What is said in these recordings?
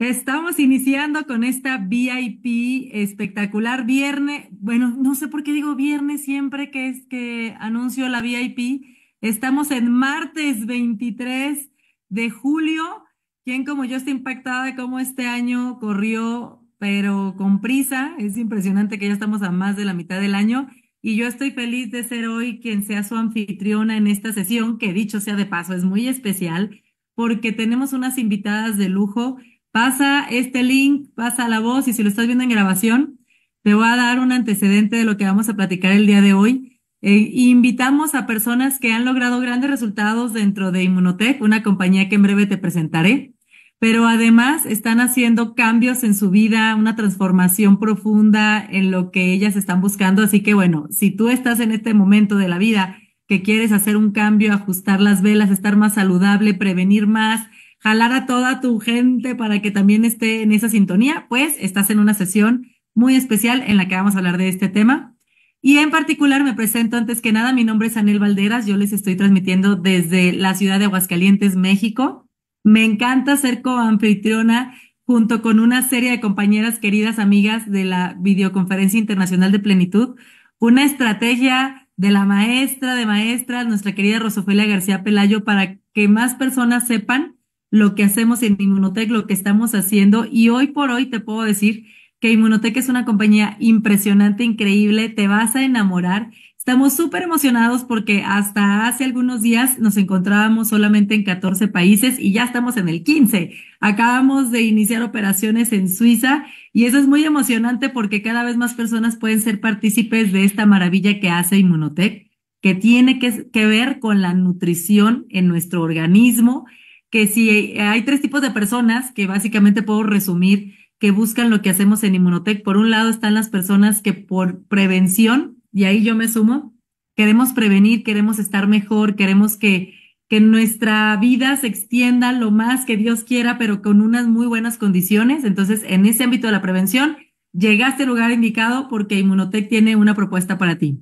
Estamos iniciando con esta VIP espectacular viernes. Bueno, no sé por qué digo viernes siempre que es que anuncio la VIP. Estamos en martes 23 de julio. Quien como yo está impactada de cómo este año corrió, pero con prisa. Es impresionante que ya estamos a más de la mitad del año. Y yo estoy feliz de ser hoy quien sea su anfitriona en esta sesión, que dicho sea de paso, es muy especial porque tenemos unas invitadas de lujo. Pasa este link, pasa la voz y si lo estás viendo en grabación, te voy a dar un antecedente de lo que vamos a platicar el día de hoy. Eh, invitamos a personas que han logrado grandes resultados dentro de Inmunotech, una compañía que en breve te presentaré, pero además están haciendo cambios en su vida, una transformación profunda en lo que ellas están buscando. Así que bueno, si tú estás en este momento de la vida que quieres hacer un cambio, ajustar las velas, estar más saludable, prevenir más, jalar a toda tu gente para que también esté en esa sintonía, pues estás en una sesión muy especial en la que vamos a hablar de este tema. Y en particular me presento antes que nada, mi nombre es Anel Valderas, yo les estoy transmitiendo desde la ciudad de Aguascalientes, México. Me encanta ser coanfitriona junto con una serie de compañeras queridas amigas de la videoconferencia internacional de plenitud, una estrategia de la maestra de maestras, nuestra querida Rosofelia García Pelayo, para que más personas sepan lo que hacemos en Inmunotech, lo que estamos haciendo. Y hoy por hoy te puedo decir que Inmunotech es una compañía impresionante, increíble, te vas a enamorar Estamos súper emocionados porque hasta hace algunos días nos encontrábamos solamente en 14 países y ya estamos en el 15. Acabamos de iniciar operaciones en Suiza y eso es muy emocionante porque cada vez más personas pueden ser partícipes de esta maravilla que hace Inmunotech, que tiene que, ver con la nutrición en nuestro organismo, que si hay tres tipos de personas que básicamente puedo resumir que buscan lo que hacemos en Inmunotech. Por un lado están las personas que por prevención y ahí yo me sumo, queremos prevenir, queremos estar mejor, queremos que, que nuestra vida se extienda lo más que Dios quiera, pero con unas muy buenas condiciones. Entonces, en ese ámbito de la prevención, llegaste al lugar indicado porque Inmunotech tiene una propuesta para ti.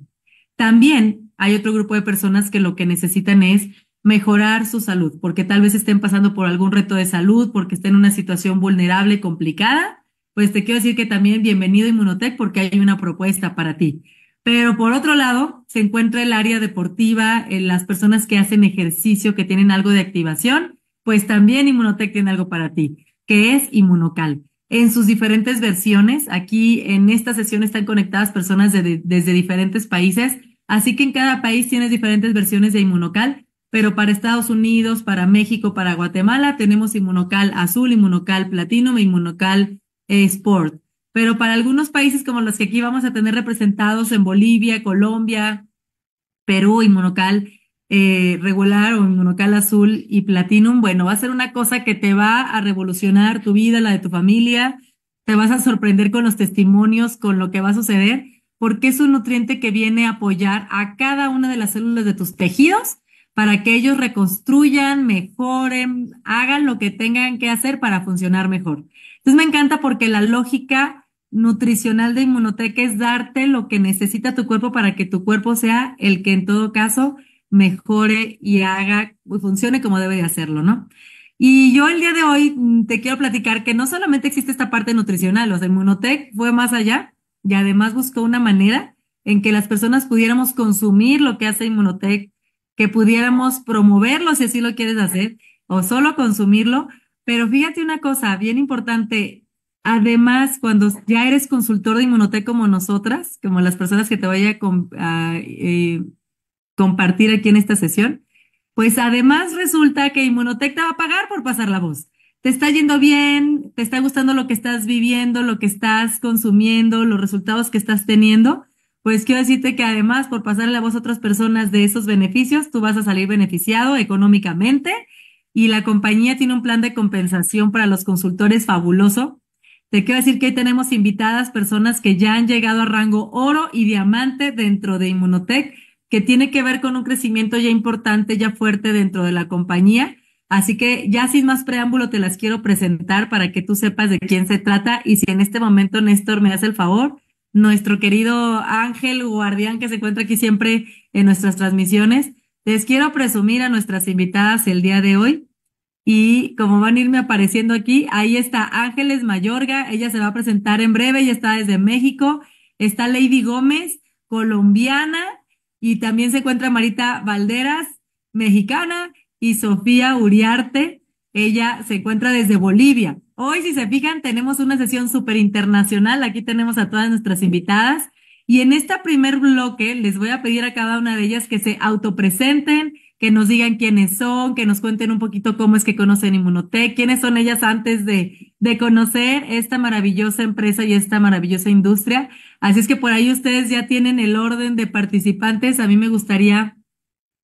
También hay otro grupo de personas que lo que necesitan es mejorar su salud, porque tal vez estén pasando por algún reto de salud, porque estén en una situación vulnerable, complicada, pues te quiero decir que también bienvenido a Inmunotech porque hay una propuesta para ti. Pero por otro lado, se encuentra el área deportiva, en eh, las personas que hacen ejercicio, que tienen algo de activación, pues también Inmunotech tiene algo para ti, que es Inmunocal. En sus diferentes versiones, aquí en esta sesión están conectadas personas desde diferentes países, así que en cada país tienes diferentes versiones de Inmunocal pero para Estados Unidos, para México, para Guatemala, tenemos inmunocal azul, inmunocal Platino e inmunocal eh, sport pero para algunos países como los que aquí vamos a tener representados en Bolivia, Colombia, Perú y Monocal eh, regular o Monocal azul y platinum, bueno, va a ser una cosa que te va a revolucionar tu vida, la de tu familia, te vas a sorprender con los testimonios, con lo que va a suceder, porque es un nutriente que viene a apoyar a cada una de las células de tus tejidos para que ellos reconstruyan, mejoren, hagan lo que tengan que hacer para funcionar mejor. Entonces me encanta porque la lógica nutricional de Inmunotech es darte lo que necesita tu cuerpo para que tu cuerpo sea el que en todo caso mejore y haga, pues, funcione como debe de hacerlo, ¿no? Y yo el día de hoy mm, te quiero platicar que no solamente existe esta parte nutricional, o sea, Inmunotech fue más allá y además buscó una manera en que las personas pudiéramos consumir lo que hace Inmunotech, que pudiéramos promoverlo si así lo quieres hacer, o solo consumirlo. Pero fíjate una cosa bien importante, Además, cuando ya eres consultor de Inmunotec como nosotras, como las personas que te voy a, eh, compartir aquí en esta sesión, pues además resulta que Inmunotech te va a pagar por pasar la voz. Te está yendo bien, te está gustando lo que estás viviendo, lo que estás consumiendo, los resultados que estás teniendo. Pues quiero decirte que además por pasar la voz a otras personas de esos beneficios, tú vas a salir beneficiado económicamente y la compañía tiene un plan de compensación para los consultores fabuloso te quiero decir que ahí tenemos invitadas personas que ya han llegado a rango oro y diamante dentro de Inmunotech, que tiene que ver con un crecimiento ya importante, ya fuerte dentro de la compañía. Así que ya sin más preámbulo te las quiero presentar para que tú sepas de quién se trata y si en este momento Néstor me hace el favor, nuestro querido Ángel Guardián que se encuentra aquí siempre en nuestras transmisiones, les quiero presumir a nuestras invitadas el día de hoy. Y como van a irme apareciendo aquí, ahí está Ángeles Mayorga, ella se va a presentar en breve, y está desde México. Está Lady Gómez, colombiana, y también se encuentra Marita Valderas, mexicana, y Sofía Uriarte, ella se encuentra desde Bolivia. Hoy, si se fijan, tenemos una sesión súper internacional, aquí tenemos a todas nuestras invitadas, y en este primer bloque les voy a pedir a cada una de ellas que se autopresenten, que nos digan quiénes son, que nos cuenten un poquito cómo es que conocen Inmunotech, quiénes son ellas antes de, de conocer esta maravillosa empresa y esta maravillosa industria. Así es que por ahí ustedes ya tienen el orden de participantes. A mí me gustaría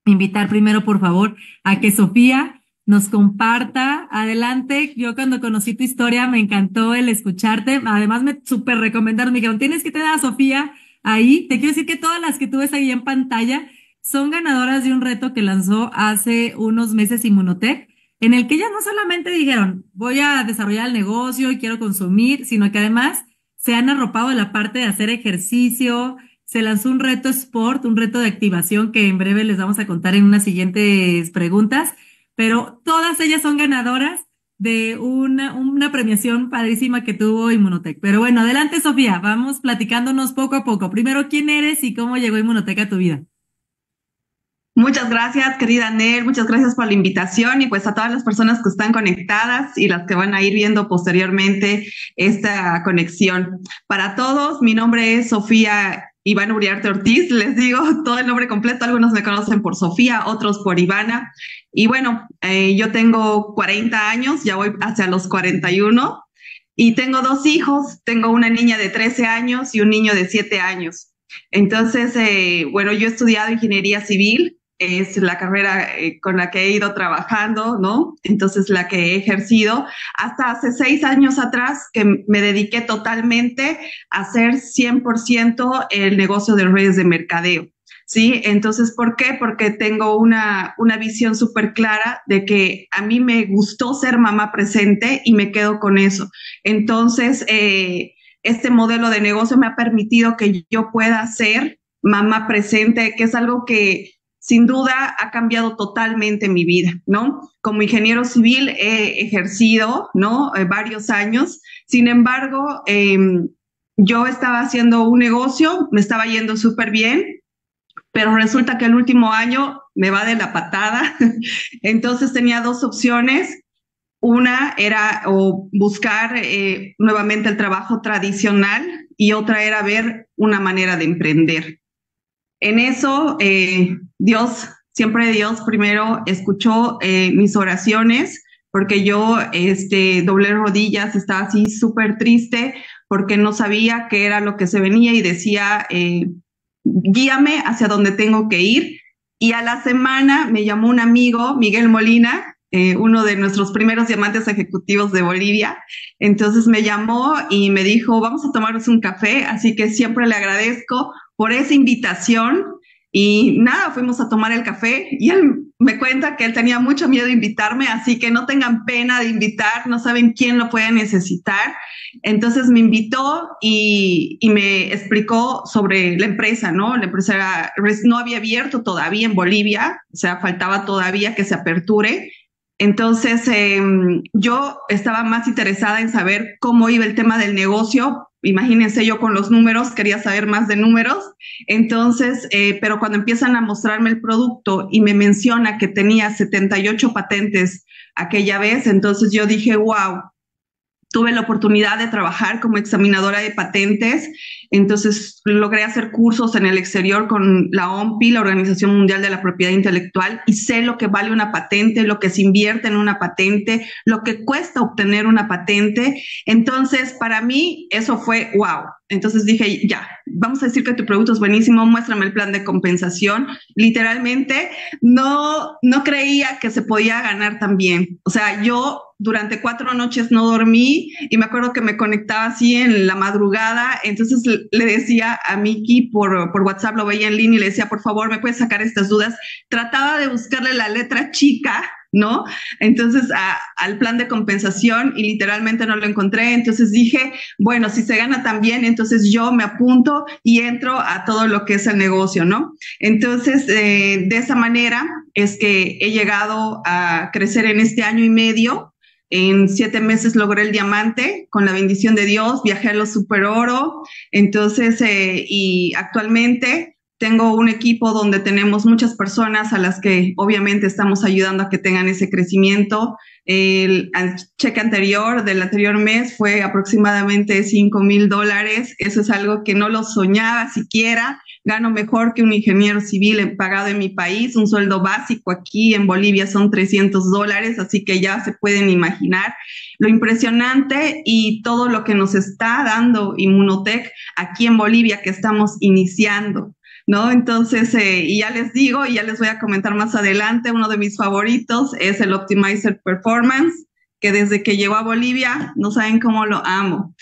invitar primero, por favor, a que Sofía nos comparta. Adelante, yo cuando conocí tu historia me encantó el escucharte. Además me súper recomendaron, me dijeron, tienes que tener a Sofía ahí. Te quiero decir que todas las que tú ves ahí en pantalla son ganadoras de un reto que lanzó hace unos meses Inmunotech, en el que ellas no solamente dijeron, voy a desarrollar el negocio y quiero consumir, sino que además se han arropado la parte de hacer ejercicio, se lanzó un reto sport, un reto de activación que en breve les vamos a contar en unas siguientes preguntas, pero todas ellas son ganadoras de una, una premiación padrísima que tuvo Inmunotech. Pero bueno, adelante Sofía, vamos platicándonos poco a poco. Primero, ¿quién eres y cómo llegó Inmunotech a tu vida? Muchas gracias, querida Nel, muchas gracias por la invitación y pues a todas las personas que están conectadas y las que van a ir viendo posteriormente esta conexión. Para todos, mi nombre es Sofía Iván Uriarte Ortiz, les digo todo el nombre completo, algunos me conocen por Sofía, otros por Ivana. Y bueno, eh, yo tengo 40 años, ya voy hacia los 41 y tengo dos hijos, tengo una niña de 13 años y un niño de 7 años. Entonces, eh, bueno, yo he estudiado ingeniería civil, es la carrera eh, con la que he ido trabajando, ¿no? Entonces, la que he ejercido. Hasta hace seis años atrás que me dediqué totalmente a hacer 100% el negocio de redes de mercadeo. ¿sí? Entonces, ¿por qué? Porque tengo una, visión súper clara de que a mí me gustó ser mamá presente y me quedo con eso. Entonces, eh, este modelo de negocio me ha permitido que yo pueda ser mamá presente, que es algo que sin duda ha cambiado totalmente mi vida, ¿no? Como ingeniero civil he ejercido, ¿no? Eh, varios años, sin embargo, em, yo estaba haciendo un negocio, me estaba yendo súper bien, pero resulta que el último año me va de la patada. Entonces tenía dos opciones. Una era buscar eh, nuevamente el trabajo tradicional y otra era ver una manera de emprender. En eso eh, Dios, siempre Dios primero escuchó eh, mis oraciones porque yo este, doblé rodillas, estaba así súper triste porque no sabía qué era lo que se venía y decía, eh, guíame hacia donde tengo que ir. Y a la semana me llamó un amigo, Miguel Molina, eh, uno de nuestros primeros diamantes ejecutivos de Bolivia. Entonces me llamó y me dijo, vamos a tomarnos un café, así que siempre le agradezco por esa invitación y nada, fuimos a tomar el café y él me cuenta que él tenía mucho miedo de invitarme, así que no tengan pena de invitar, no saben quién lo puede necesitar. Entonces me invitó y, y me explicó sobre la empresa, ¿no? La empresa no había abierto todavía en Bolivia, o sea, faltaba todavía que se aperture entonces, em, yo estaba más interesada en saber cómo iba el tema del negocio. Imagínense yo con los números, quería saber más de números. Entonces, eh, pero cuando empiezan a mostrarme el producto y me menciona que tenía 78 patentes aquella vez, entonces yo dije, wow, tuve la oportunidad de trabajar como examinadora de patentes, entonces logré hacer cursos en el exterior con la OMPI, la Organización Mundial de la Propiedad Intelectual, y sé lo que vale una patente, lo que se invierte en una patente, lo que cuesta obtener una patente. Entonces, para mí eso fue wow. Entonces dije, ya, vamos a decir que tu producto es buenísimo, muéstrame el plan de compensación. Literalmente, no, no creía que se podía ganar tan bien. O sea, yo durante cuatro noches no dormí y me acuerdo que me conectaba así en la madrugada, entonces le decía a Miki por, por WhatsApp, lo veía en línea y le decía, por favor, me puedes sacar estas dudas. Trataba de buscarle la letra chica, ¿no? Entonces al plan de compensación y literalmente no lo encontré, entonces dije, bueno, si se gana también, entonces yo me apunto y entro a todo lo que es el negocio, ¿no? Entonces, eh, de esa manera es que he llegado a crecer en este año y medio en siete meses logré el diamante con la bendición de Dios, viajé a los super oro. Entonces, eh, y actualmente tengo un equipo donde tenemos muchas personas a las que obviamente estamos ayudando a que tengan ese crecimiento. El, cheque anterior del anterior mes fue aproximadamente 5 mil dólares. Eso es algo que no lo soñaba siquiera gano mejor que un ingeniero civil pagado en mi país, un sueldo básico aquí en Bolivia son 300 dólares, así que ya se pueden imaginar lo impresionante y todo lo que nos está dando Inmunotech aquí en Bolivia que estamos iniciando. ¿no? Entonces, eh, y ya les digo, y ya les voy a comentar más adelante, uno de mis favoritos es el Optimizer Performance, que desde que llegó a Bolivia, no saben cómo lo amo.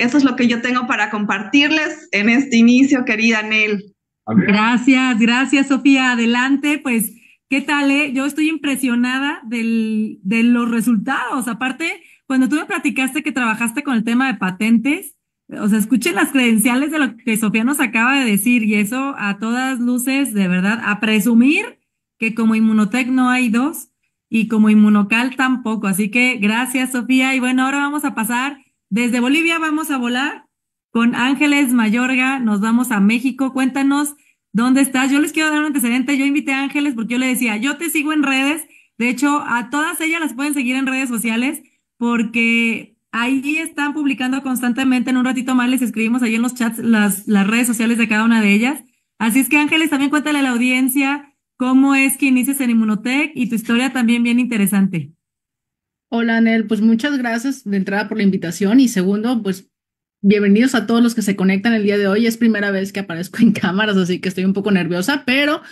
Eso es lo que yo tengo para compartirles en este inicio, querida Nel. Gracias, gracias Sofía. Adelante, pues, ¿qué tal? Eh? Yo estoy impresionada de los resultados. Aparte, cuando tú me platicaste que trabajaste con el tema de patentes, o sea, escuchen las credenciales de lo que Sofía nos acaba de decir y eso a todas luces, de verdad, a presumir que como Inmunotech no hay dos y como Inmunocal tampoco. Así que gracias, Sofía. Y bueno, ahora vamos a pasar desde Bolivia vamos a volar con Ángeles Mayorga, nos vamos a México. Cuéntanos dónde estás. Yo les quiero dar un antecedente. Yo invité a Ángeles porque yo le decía, yo te sigo en redes. De hecho, a todas ellas las pueden seguir en redes sociales porque ahí están publicando constantemente. En un ratito más les escribimos ahí en los chats las, las redes sociales de cada una de ellas. Así es que Ángeles, también cuéntale a la audiencia cómo es que inicias en Inmunotech y tu historia también bien interesante. Hola, Anel. Pues muchas gracias de entrada por la invitación y segundo, pues bienvenidos a todos los que se conectan el día de hoy. Es primera vez que aparezco en cámaras, así que estoy un poco nerviosa, pero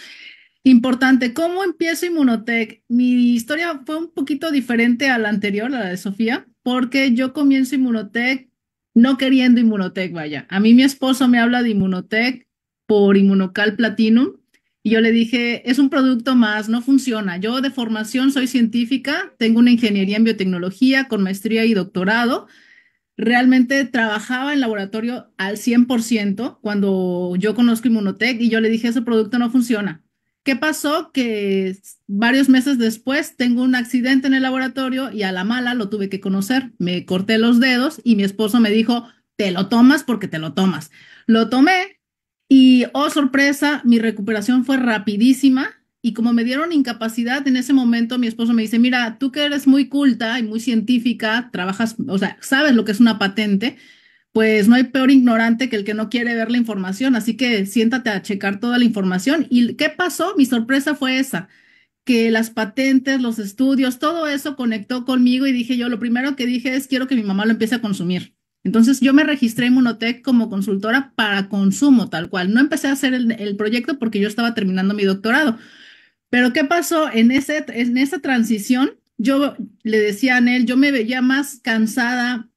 importante, ¿cómo empiezo Inmunotech? Mi historia fue un poquito diferente a la anterior, a la de Sofía, porque yo comienzo Inmunotech no queriendo Inmunotech, vaya. A mí mi esposo me habla de Inmunotech por Inmunocal Platinum y yo le dije, es un producto más, no funciona. Yo de formación soy científica, tengo una ingeniería en biotecnología con maestría y doctorado. Realmente trabajaba en laboratorio al 100% cuando yo conozco Inmunotech y yo le dije, ese producto no funciona. ¿Qué pasó? Que varios meses después tengo un accidente en el laboratorio y a la mala lo tuve que conocer. Me corté los dedos y mi esposo me dijo, te lo tomas porque te lo tomas. Lo tomé y, oh sorpresa, mi recuperación fue rapidísima. Y como me dieron incapacidad en ese momento, mi esposo me dice, mira, tú que eres muy culta y muy científica, trabajas, o sea, sabes lo que es una patente, pues no hay peor ignorante que el que no quiere ver la información, así que siéntate a checar toda la información. ¿Y qué pasó? Mi sorpresa fue esa, que las patentes, los estudios, todo eso conectó conmigo y dije yo, lo primero que dije es, quiero que mi mamá lo empiece a consumir. Entonces yo me registré en Monotech como consultora para consumo, tal cual. No empecé a hacer el, proyecto porque yo estaba terminando mi doctorado. Pero ¿qué pasó? En, ese, en esa transición, yo le decía a él, yo me veía más cansada,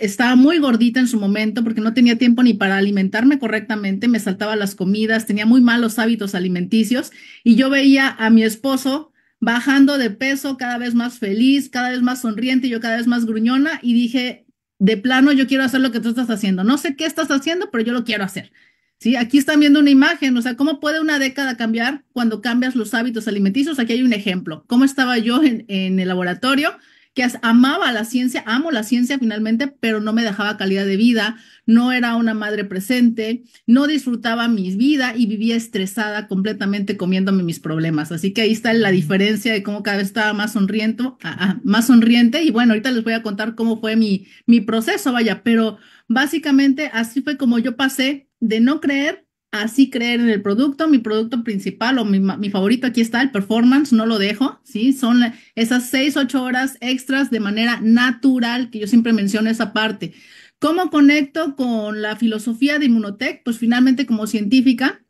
estaba muy gordita en su momento porque no tenía tiempo ni para alimentarme correctamente, me saltaba las comidas, tenía muy malos hábitos alimenticios y yo veía a mi esposo bajando de peso, cada vez más feliz, cada vez más sonriente, yo cada vez más gruñona y dije, de plano yo quiero hacer lo que tú estás haciendo. No sé qué estás haciendo, pero yo lo quiero hacer. ¿Sí? Aquí están viendo una imagen, o sea, ¿cómo puede una década cambiar cuando cambias los hábitos alimenticios? Aquí hay un ejemplo. ¿Cómo estaba yo en, en el laboratorio? que amaba la ciencia, amo la ciencia finalmente, pero no me dejaba calidad de vida, no era una madre presente, no disfrutaba mi vida y vivía estresada completamente comiéndome mis problemas. Así que ahí está la diferencia de cómo cada vez estaba más sonriente, ah, ah, más sonriente. Y bueno, ahorita les voy a contar cómo fue mi, mi proceso, vaya, pero básicamente así fue como yo pasé de no creer así creer en el producto, mi producto principal o mi, favorito, aquí está el performance, no lo dejo, ¿sí? Son esas seis, ocho horas extras de manera natural, que yo siempre menciono esa parte. ¿Cómo conecto con la filosofía de Inmunotech? Pues finalmente como científica,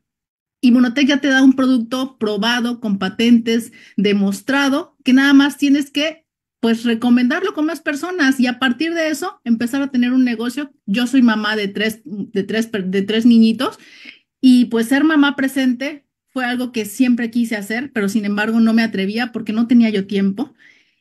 Inmunotech ya te da un producto probado, con patentes, demostrado, que nada más tienes que pues recomendarlo con más personas y a partir de eso empezar a tener un negocio. Yo soy mamá de tres, de tres, de tres niñitos y pues ser mamá presente fue algo que siempre quise hacer, pero sin embargo no me atrevía porque no tenía yo tiempo.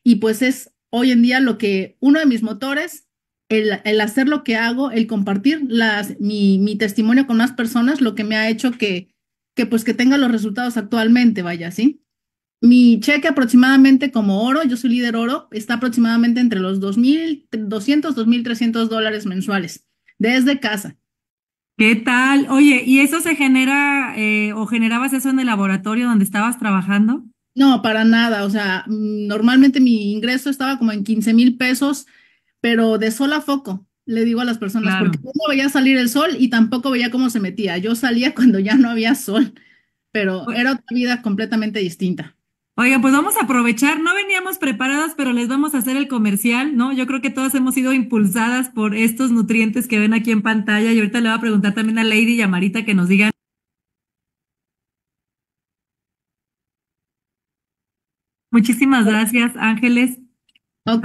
Y pues es hoy en día lo que uno de mis motores, el, hacer lo que hago, el compartir las, mi, testimonio con más personas, lo que me ha hecho que, que pues que tenga los resultados actualmente, vaya, ¿sí? Mi cheque aproximadamente como oro, yo soy líder oro, está aproximadamente entre los 2.200, 2.300 dólares mensuales desde casa. ¿Qué tal? Oye, ¿y eso se genera eh, o generabas eso en el laboratorio donde estabas trabajando? No, para nada. O sea, normalmente mi ingreso estaba como en 15 mil pesos, pero de sol a foco, le digo a las personas, porque no veía salir el sol y tampoco veía cómo se metía. Yo salía cuando ya no había sol, pero pues era otra vida completamente distinta. Oigan, pues vamos a aprovechar, no veníamos preparadas, pero les vamos a hacer el comercial, ¿no? Yo creo que todas hemos sido impulsadas por estos nutrientes que ven aquí en pantalla y ahorita le voy a preguntar también a Lady y a Marita que nos digan. Muchísimas gracias, Ángeles. Ok,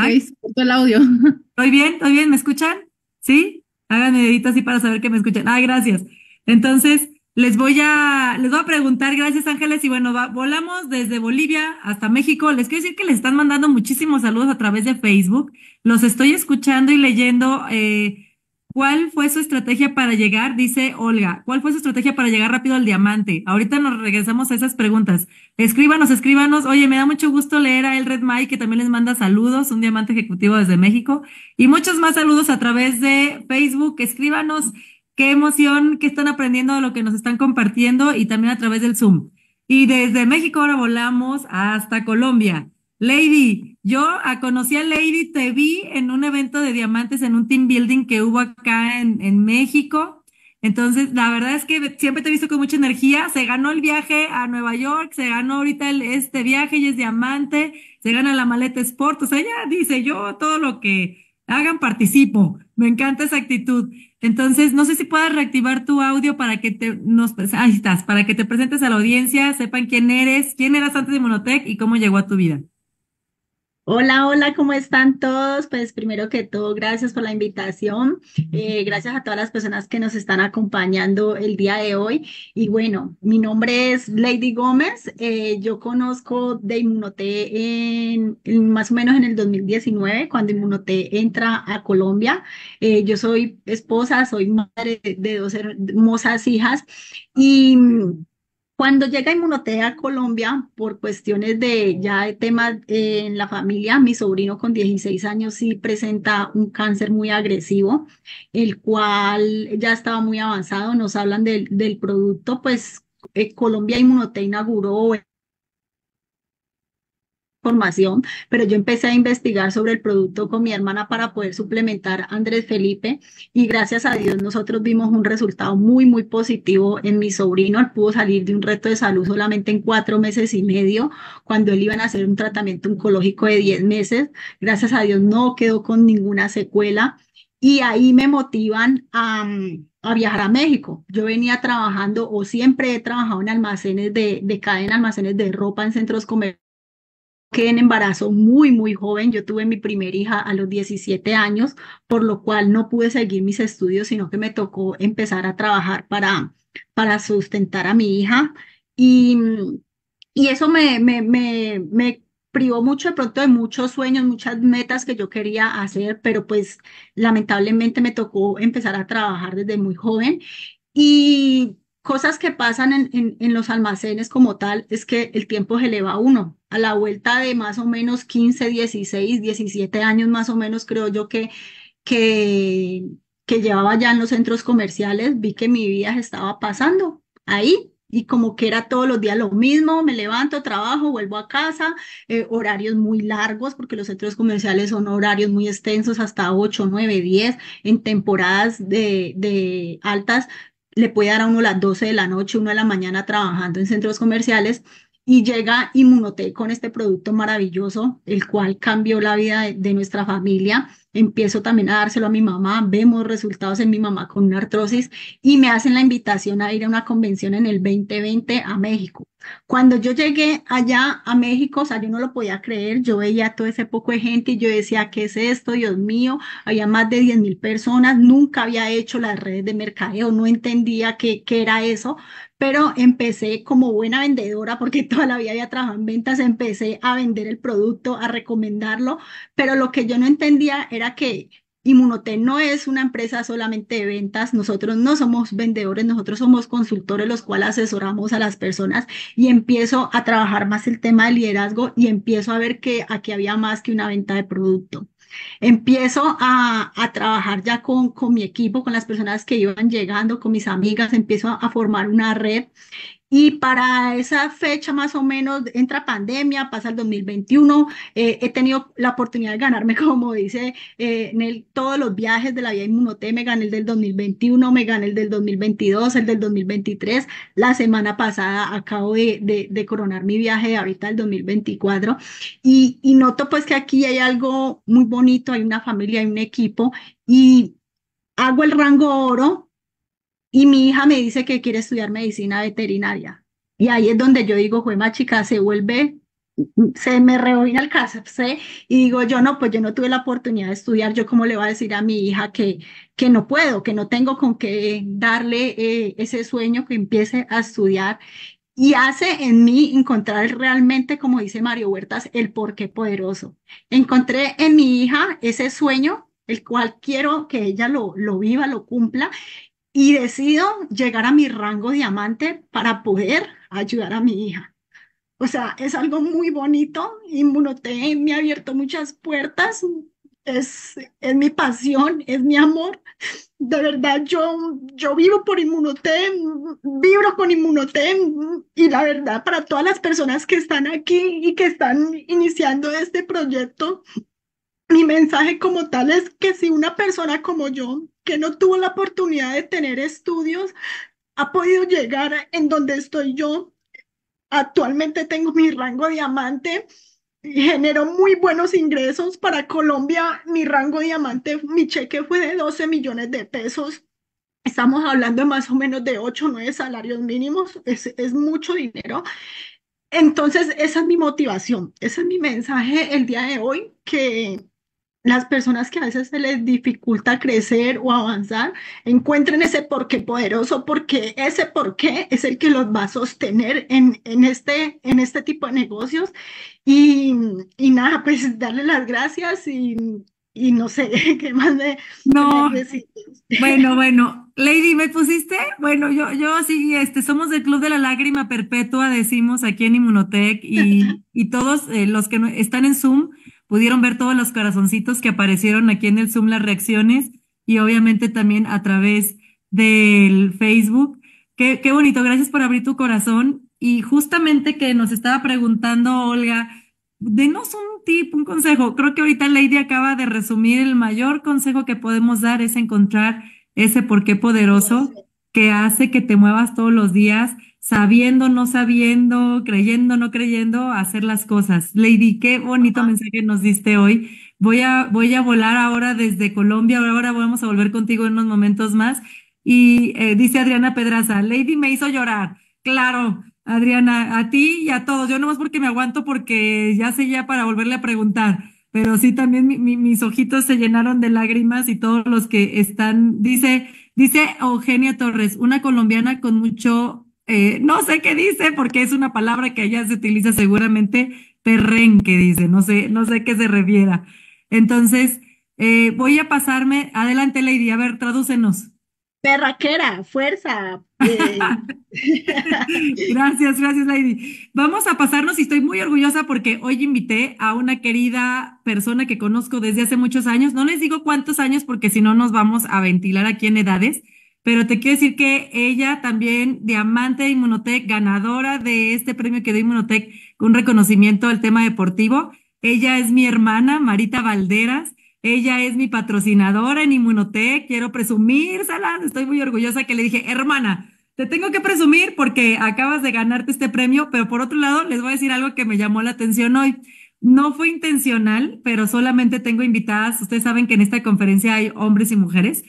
el audio. ¿Estoy bien? ¿Estoy bien? ¿Me escuchan? ¿Sí? Háganme dedito así para saber que me escuchan. Ah, gracias. Entonces, les voy a, les voy a preguntar, gracias Ángeles, y bueno, volamos desde Bolivia hasta México. Les quiero decir que les están mandando muchísimos saludos a través de Facebook. Los estoy escuchando y leyendo. Eh, ¿Cuál fue su estrategia para llegar? Dice Olga. ¿Cuál fue su estrategia para llegar rápido al diamante? Ahorita nos regresamos a esas preguntas. Escríbanos, escríbanos. Oye, me da mucho gusto leer a El Red Mike, que también les manda saludos, un diamante ejecutivo desde México. Y muchos más saludos a través de Facebook. Escríbanos Qué emoción que están aprendiendo de lo que nos están compartiendo y también a través del Zoom. Y desde México ahora volamos hasta Colombia. Lady, yo conocí a Lady, te vi en un evento de diamantes, en un team building que hubo acá en, México. Entonces, la verdad es que siempre te he visto con mucha energía. Se ganó el viaje a Nueva York, se ganó ahorita este viaje y es diamante, se gana la maleta Sport. O sea, ella dice, yo todo lo que hagan participo. Me encanta esa actitud. Entonces, no sé si puedas reactivar tu audio para que te nos ahí estás, para que te presentes a la audiencia, sepan quién eres, quién eras antes de Monotech y cómo llegó a tu vida. Hola, hola, ¿cómo están todos? Pues primero que todo, gracias por la invitación. Eh, gracias a todas las personas que nos están acompañando el día de hoy. Y bueno, mi nombre es Lady Gómez. Eh, yo conozco de Inmunoté en, más o menos en el 2019, cuando Inmunoté entra a Colombia. Eh, yo soy esposa, soy madre de dos hermosas hijas y cuando llega Inmunotea a Colombia, por cuestiones de ya de temas eh, en la familia, mi sobrino con 16 años sí presenta un cáncer muy agresivo, el cual ya estaba muy avanzado. Nos hablan del, del producto, pues eh, Colombia Inmunotea inauguró formación, pero yo empecé a investigar sobre el producto con mi hermana para poder suplementar a Andrés Felipe y gracias a Dios nosotros vimos un resultado muy, muy positivo en mi sobrino. Él pudo salir de un reto de salud solamente en cuatro meses y medio cuando él iba a hacer un tratamiento oncológico de diez meses. Gracias a Dios no quedó con ninguna secuela y ahí me motivan a, a, viajar a México. Yo venía trabajando o siempre he trabajado en almacenes de, de cadena, almacenes de ropa en centros comerciales quedé en embarazo muy, muy joven. Yo tuve mi primera hija a los 17 años, por lo cual no pude seguir mis estudios, sino que me tocó empezar a trabajar para, para sustentar a mi hija. Y, y eso me, me, me, me privó mucho de pronto de muchos sueños, muchas metas que yo quería hacer, pero pues lamentablemente me tocó empezar a trabajar desde muy joven. Y cosas que pasan en, en, los almacenes como tal es que el tiempo se eleva a uno. A la vuelta de más o menos 15, 16, 17 años más o menos, creo yo que, que, que llevaba ya en los centros comerciales, vi que mi vida estaba pasando ahí. Y como que era todos los días lo mismo, me levanto, trabajo, vuelvo a casa, eh, horarios muy largos, porque los centros comerciales son horarios muy extensos, hasta 8, 9, 10, en temporadas de, de altas, le puede dar a uno las 12 de la noche, 1 de la mañana trabajando en centros comerciales y llega Inmunotech con este producto maravilloso, el cual cambió la vida de nuestra familia empiezo también a dárselo a mi mamá, vemos resultados en mi mamá con una artrosis y me hacen la invitación a ir a una convención en el 2020 a México. Cuando yo llegué allá a México, o sea, yo no lo podía creer, yo veía todo ese poco de gente y yo decía, ¿qué es esto? Dios mío, había más de 10 mil personas, nunca había hecho las redes de mercadeo, no entendía qué, qué era eso, pero empecé como buena vendedora, porque toda la vida había trabajado en ventas, empecé a vender el producto, a recomendarlo, pero lo que yo no entendía era que Immunote no es una empresa solamente de ventas, nosotros no somos vendedores, nosotros somos consultores los cuales asesoramos a las personas y empiezo a trabajar más el tema de liderazgo y empiezo a ver que aquí había más que una venta de producto. Empiezo a, trabajar ya con, con mi equipo, con las personas que iban llegando, con mis amigas, empiezo a formar una red y para esa fecha más o menos entra pandemia, pasa el 2021, eh, he tenido la oportunidad de ganarme, como dice, en eh, el, todos los viajes de la vía inmunoté, me gané el del 2021, me gané el del 2022, el del 2023, la semana pasada acabo de, de, coronar mi viaje ahorita el 2024 y, y noto pues que aquí hay algo muy bonito, hay una familia, hay un equipo y hago el rango oro y mi hija me dice que quiere estudiar medicina veterinaria. Y ahí es donde yo digo, juema, chica, se vuelve, se me reúne el caso, y digo yo, no, pues yo no tuve la oportunidad de estudiar, yo cómo le voy a decir a mi hija que, que no puedo, que no tengo con qué darle eh, ese sueño que empiece a estudiar. Y hace en mí encontrar realmente, como dice Mario Huertas, el porqué poderoso. Encontré en mi hija ese sueño, el cual quiero que ella lo, lo viva, lo cumpla, y decido llegar a mi rango diamante para poder ayudar a mi hija. O sea, es algo muy bonito, Inmunote me ha abierto muchas puertas, es, es mi pasión, es mi amor. De verdad, yo, yo vivo por Inmunotech, vibro con Inmunotech y la verdad, para todas las personas que están aquí y que están iniciando este proyecto, mi mensaje como tal es que si una persona como yo, que no tuvo la oportunidad de tener estudios, ha podido llegar en donde estoy yo, actualmente tengo mi rango diamante, y genero muy buenos ingresos para Colombia, mi rango diamante, mi cheque fue de 12 millones de pesos. Estamos hablando de más o menos de 8 o 9 salarios mínimos, es, es mucho dinero. Entonces, esa es mi motivación, ese es mi mensaje el día de hoy, que las personas que a veces se les dificulta crecer o avanzar, encuentren ese porqué poderoso, porque ese porqué es el que los va a sostener en, en, este, en este tipo de negocios. Y, y nada, pues darle las gracias y, no sé qué más de... No, bueno, bueno, Lady, ¿me pusiste? Bueno, yo, yo sí, este, somos del Club de la Lágrima Perpetua, decimos aquí en Inmunotech, y, todos eh, los que están en Zoom Pudieron ver todos los corazoncitos que aparecieron aquí en el Zoom, las reacciones y obviamente también a través del Facebook. Qué, qué bonito, gracias por abrir tu corazón. Y justamente que nos estaba preguntando Olga, denos un tip, un consejo. Creo que ahorita Lady acaba de resumir el mayor consejo que podemos dar es encontrar ese porqué poderoso que hace que te muevas todos los días sabiendo, no sabiendo, creyendo, no creyendo, hacer las cosas. Lady, qué bonito mensaje nos diste hoy. Voy a, voy a volar ahora desde Colombia, ahora vamos a volver contigo en unos momentos más. Y eh, dice Adriana Pedraza, Lady me hizo llorar. Claro, Adriana, a ti y a todos. Yo nomás porque me aguanto porque ya sé ya para volverle a preguntar pero sí también mis ojitos se llenaron de lágrimas y todos los que están, dice, dice Eugenia Torres, una colombiana con mucho eh, no sé qué dice, porque es una palabra que allá se utiliza seguramente que dice, no sé, no sé qué se refiera. Entonces, eh, voy a pasarme, adelante Lady, a ver, tradúcenos. Perraquera, fuerza. Eh. gracias, gracias Lady. Vamos a pasarnos y estoy muy orgullosa porque hoy invité a una querida persona que conozco desde hace muchos años. No les digo cuántos años porque si no nos vamos a ventilar aquí en edades pero te quiero decir que ella también, diamante de Inmunotech, ganadora de este premio que dio Inmunotech, un reconocimiento al tema deportivo. Ella es mi hermana, Marita Valderas. Ella es mi patrocinadora en Inmunotech. Quiero presumir, Salán, Estoy muy orgullosa que le dije, hermana, te tengo que presumir porque acabas de ganarte este premio, pero por otro lado, les voy a decir algo que me llamó la atención hoy. No fue intencional, pero solamente tengo invitadas. Ustedes saben que en esta conferencia hay hombres y mujeres.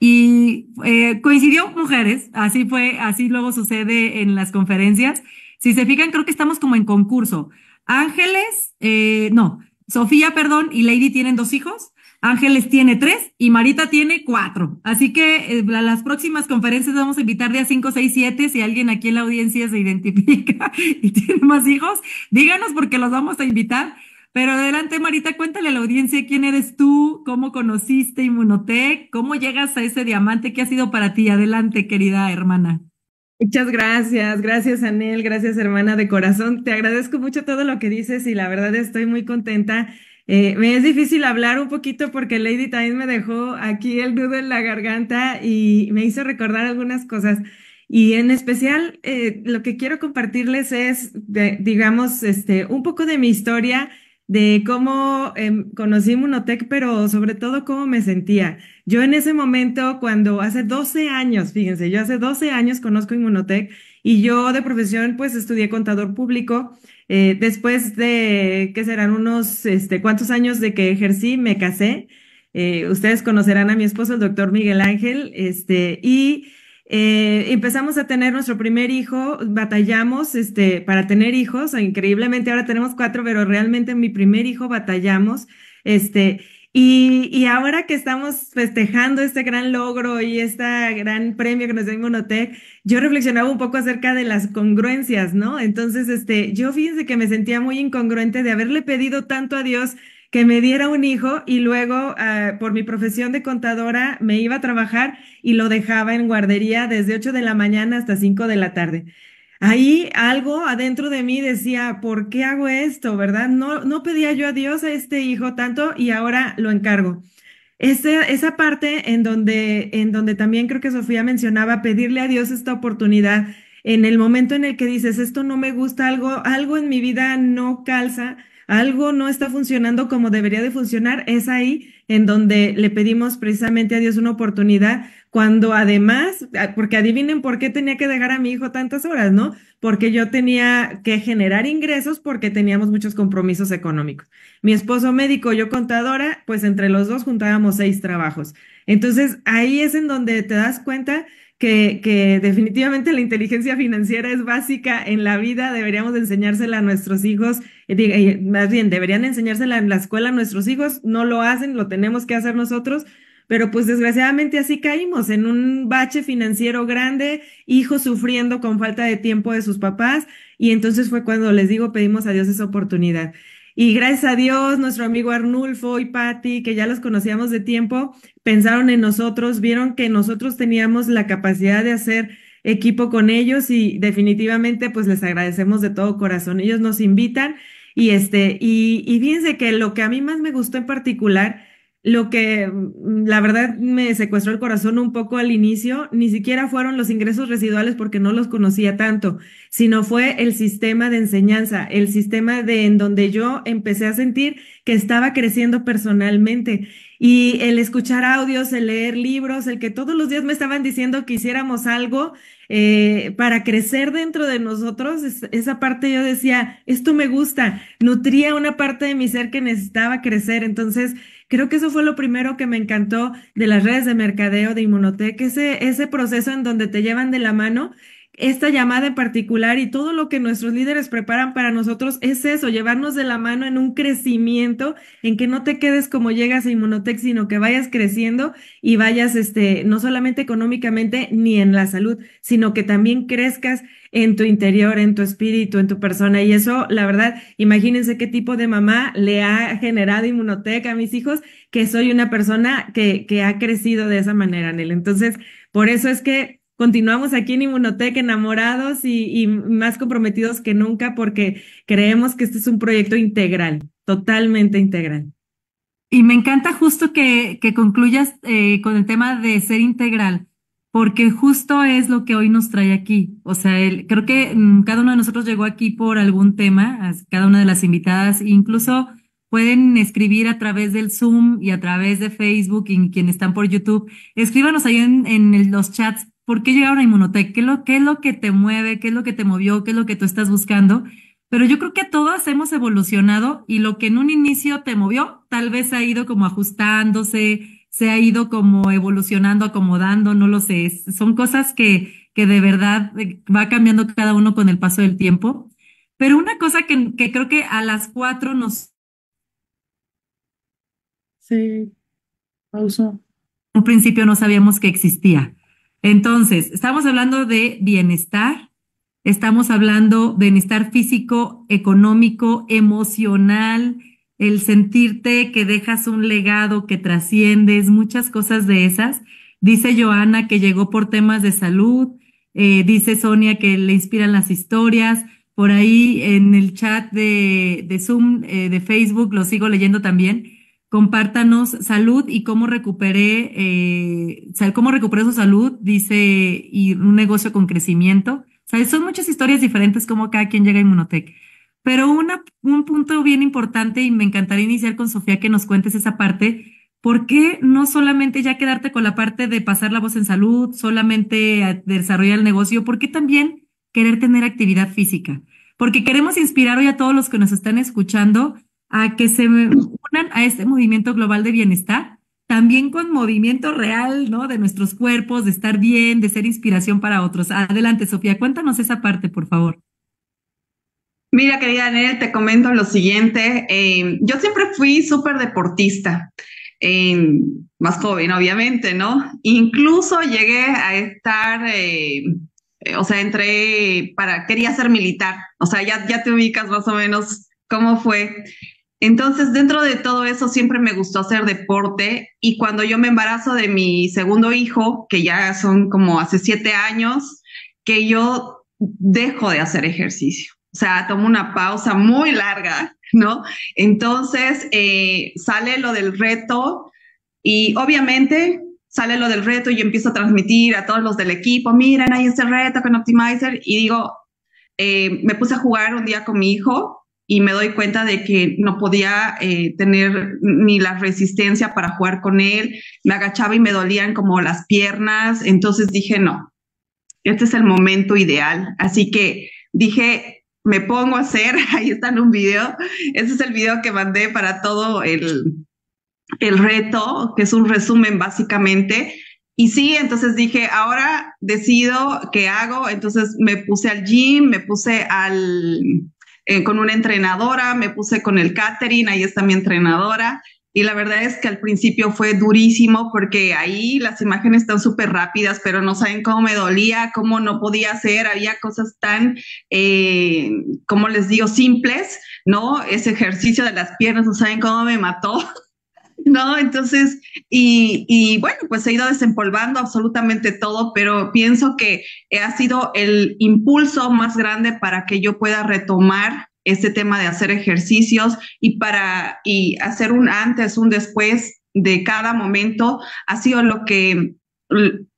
Y eh, coincidió mujeres, así fue, así luego sucede en las conferencias. Si se fijan, creo que estamos como en concurso. Ángeles, eh, no, Sofía, perdón, y Lady tienen dos hijos. Ángeles tiene tres y Marita tiene cuatro. Así que eh, las próximas conferencias vamos a invitar de a cinco seis, siete, Si alguien aquí en la audiencia se identifica y tiene más hijos, díganos porque los vamos a invitar. Pero adelante, Marita, cuéntale a la audiencia quién eres tú, cómo conociste Inmunotech, cómo llegas a ese diamante, qué ha sido para ti. Adelante, querida hermana. Muchas gracias, gracias Anel, gracias hermana de corazón. Te agradezco mucho todo lo que dices y la verdad estoy muy contenta. Eh, me es difícil hablar un poquito porque Lady Time me dejó aquí el nudo en la garganta y me hizo recordar algunas cosas. Y en especial, eh, lo que quiero compartirles es, digamos, este, un poco de mi historia de cómo em, conocí Munotec, pero sobre todo cómo me sentía. Yo en ese momento, cuando hace 12 años, fíjense, yo hace 12 años conozco Inmunotech y yo de profesión pues estudié contador público. Eh, después de, ¿qué serán? Unos, este, ¿cuántos años de que ejercí? Me casé. Eh, ustedes conocerán a mi esposo, el doctor Miguel Ángel, este, y eh, empezamos a tener nuestro primer hijo, batallamos este, para tener hijos, increíblemente ahora tenemos cuatro, pero realmente mi primer hijo batallamos. Este, y, y ahora que estamos festejando este gran logro y este gran premio que nos dio noté yo reflexionaba un poco acerca de las congruencias, ¿no? Entonces, este, yo fíjense que me sentía muy incongruente de haberle pedido tanto a Dios que me diera un hijo y luego ah, por mi profesión de contadora me iba a trabajar y lo dejaba en guardería desde 8 de la mañana hasta 5 de la tarde. Ahí algo adentro de mí decía, ¿por qué hago esto? ¿Verdad? No, no pedía yo a Dios a este hijo tanto y ahora lo encargo. Ese, esa parte en donde, en donde también creo que Sofía mencionaba, pedirle a Dios esta oportunidad en el momento en el que dices, esto no me gusta, algo, algo en mi vida no calza, algo no está funcionando como debería de funcionar, es ahí en donde le pedimos precisamente a Dios una oportunidad, cuando además, porque adivinen por qué tenía que dejar a mi hijo tantas horas, ¿no? Porque yo tenía que generar ingresos porque teníamos muchos compromisos económicos. Mi esposo médico, yo contadora, pues entre los dos juntábamos seis trabajos. Entonces ahí es en donde te das cuenta que, que, definitivamente la inteligencia financiera es básica en la vida, deberíamos enseñársela a nuestros hijos, eh, eh, más bien, deberían enseñársela en la escuela a nuestros hijos, no lo hacen, lo tenemos que hacer nosotros, pero pues desgraciadamente así caímos en un bache financiero grande, hijos sufriendo con falta de tiempo de sus papás, y entonces fue cuando les digo, pedimos a Dios esa oportunidad. Y gracias a Dios, nuestro amigo Arnulfo y Patti, que ya los conocíamos de tiempo, pensaron en nosotros, vieron que nosotros teníamos la capacidad de hacer equipo con ellos y definitivamente pues les agradecemos de todo corazón. Ellos nos invitan y este, y, y fíjense que lo que a mí más me gustó en particular lo que mm, la verdad me secuestró el corazón un poco al inicio, ni siquiera fueron los ingresos residuales porque no los conocía tanto, sino fue el sistema de enseñanza, el sistema de en donde yo empecé a sentir que estaba creciendo personalmente y el escuchar audios, el leer libros, el que todos los días me estaban diciendo que hiciéramos algo eh, para crecer dentro de nosotros, esa parte yo decía, esto me gusta, nutría una parte de mi ser que necesitaba crecer, entonces Creo que eso fue lo primero que me encantó de las redes de mercadeo de Inmunotech, ese, ese proceso en donde te llevan de la mano esta llamada en particular y todo lo que nuestros líderes preparan para nosotros es eso, llevarnos de la mano en un crecimiento, en que no te quedes como llegas a Inmunotech, sino que vayas creciendo y vayas, este, no solamente económicamente ni en la salud, sino que también crezcas en tu interior, en tu espíritu, en tu persona. Y eso, la verdad, imagínense qué tipo de mamá le ha generado Inmunotech a mis hijos, que soy una persona que, que ha crecido de esa manera, Nel. Entonces, por eso es que continuamos aquí en Inmunotech enamorados y, más comprometidos que nunca porque creemos que este es un proyecto integral, totalmente integral. Y me encanta justo que, que concluyas eh, con el tema de ser integral, porque justo es lo que hoy nos trae aquí. O sea, creo que mm, cada uno de nosotros llegó aquí por algún tema, cada una de las invitadas, incluso pueden escribir a través del Zoom y a través de Facebook y quienes están por YouTube. Escríbanos ahí en, en los chats por qué llegaron a Inmunotech, qué es lo, que te mueve, qué es lo que te movió, qué es lo que tú estás buscando. Pero yo creo que todos hemos evolucionado y lo que en un inicio te movió, tal vez ha ido como ajustándose, se ha ido como evolucionando, acomodando, no lo sé. Son cosas que, que de verdad eh, va cambiando cada uno con el paso del tiempo. Pero una cosa que, creo que a las cuatro nos... Sí, pausa. Un principio no sabíamos que existía. Entonces, estamos hablando de bienestar, estamos hablando de bienestar físico, económico, emocional, el sentirte que dejas un legado, que trasciendes, muchas cosas de esas. Dice Joana que llegó por temas de salud, eh, dice Sonia que le inspiran las historias. Por ahí en el chat de, de Zoom, eh, de Facebook, lo sigo leyendo también Compártanos salud y cómo recuperé, eh, cómo recuperé su salud, dice, y un negocio con crecimiento. O sea, son muchas historias diferentes como cada quien llega a Inmunotech. Pero una, un punto bien importante y me encantaría iniciar con Sofía que nos cuentes esa parte. ¿Por qué no solamente ya quedarte con la parte de pasar la voz en salud, solamente desarrollar el negocio? ¿Por qué también querer tener actividad física? Porque queremos inspirar hoy a todos los que nos están escuchando a que se unan a este movimiento global de bienestar, también con movimiento real, ¿no? De nuestros cuerpos, de estar bien, de ser inspiración para otros. Adelante, Sofía, cuéntanos esa parte, por favor. Mira, querida Nere, te comento lo siguiente. Eh, yo siempre fui súper deportista, eh, más joven, obviamente, ¿no? Incluso llegué a estar... Eh, o sea, entré para, quería ser militar, o sea, ya, ya te ubicas más o menos cómo fue. Entonces, dentro de todo eso, siempre me gustó hacer deporte y cuando yo me embarazo de mi segundo hijo, que ya son como hace siete años, que yo dejo de hacer ejercicio. O sea, tomo una pausa muy larga, ¿no? Entonces, eh, sale lo del reto y obviamente sale lo del reto y empiezo a transmitir a todos los del equipo, miren, ahí este reto con Optimizer y digo, eh, me puse a jugar un día con mi hijo y me doy cuenta de que no podía eh, tener ni la resistencia para jugar con él, me agachaba y me dolían como las piernas, entonces dije, no, este es el momento ideal. Así que dije, me pongo a hacer, ahí está en un video, ese es el video que mandé para todo el, el reto, que es un resumen básicamente. Y sí, entonces dije, ahora decido qué hago. Entonces me puse al gym, me puse al, eh, con una entrenadora, me puse con el catering, ahí está mi entrenadora. Y la verdad es que al principio fue durísimo porque ahí las imágenes están súper rápidas, pero no saben cómo me dolía, cómo no podía hacer, había cosas tan, eh, como les digo, simples, ¿no? Ese ejercicio de las piernas, no saben cómo me mató. ¿no? Entonces, y, bueno, pues he ido desempolvando absolutamente todo, pero pienso que ha sido el impulso más grande para que yo pueda retomar este tema de hacer ejercicios y para y hacer un antes, un después de cada momento, ha sido lo que,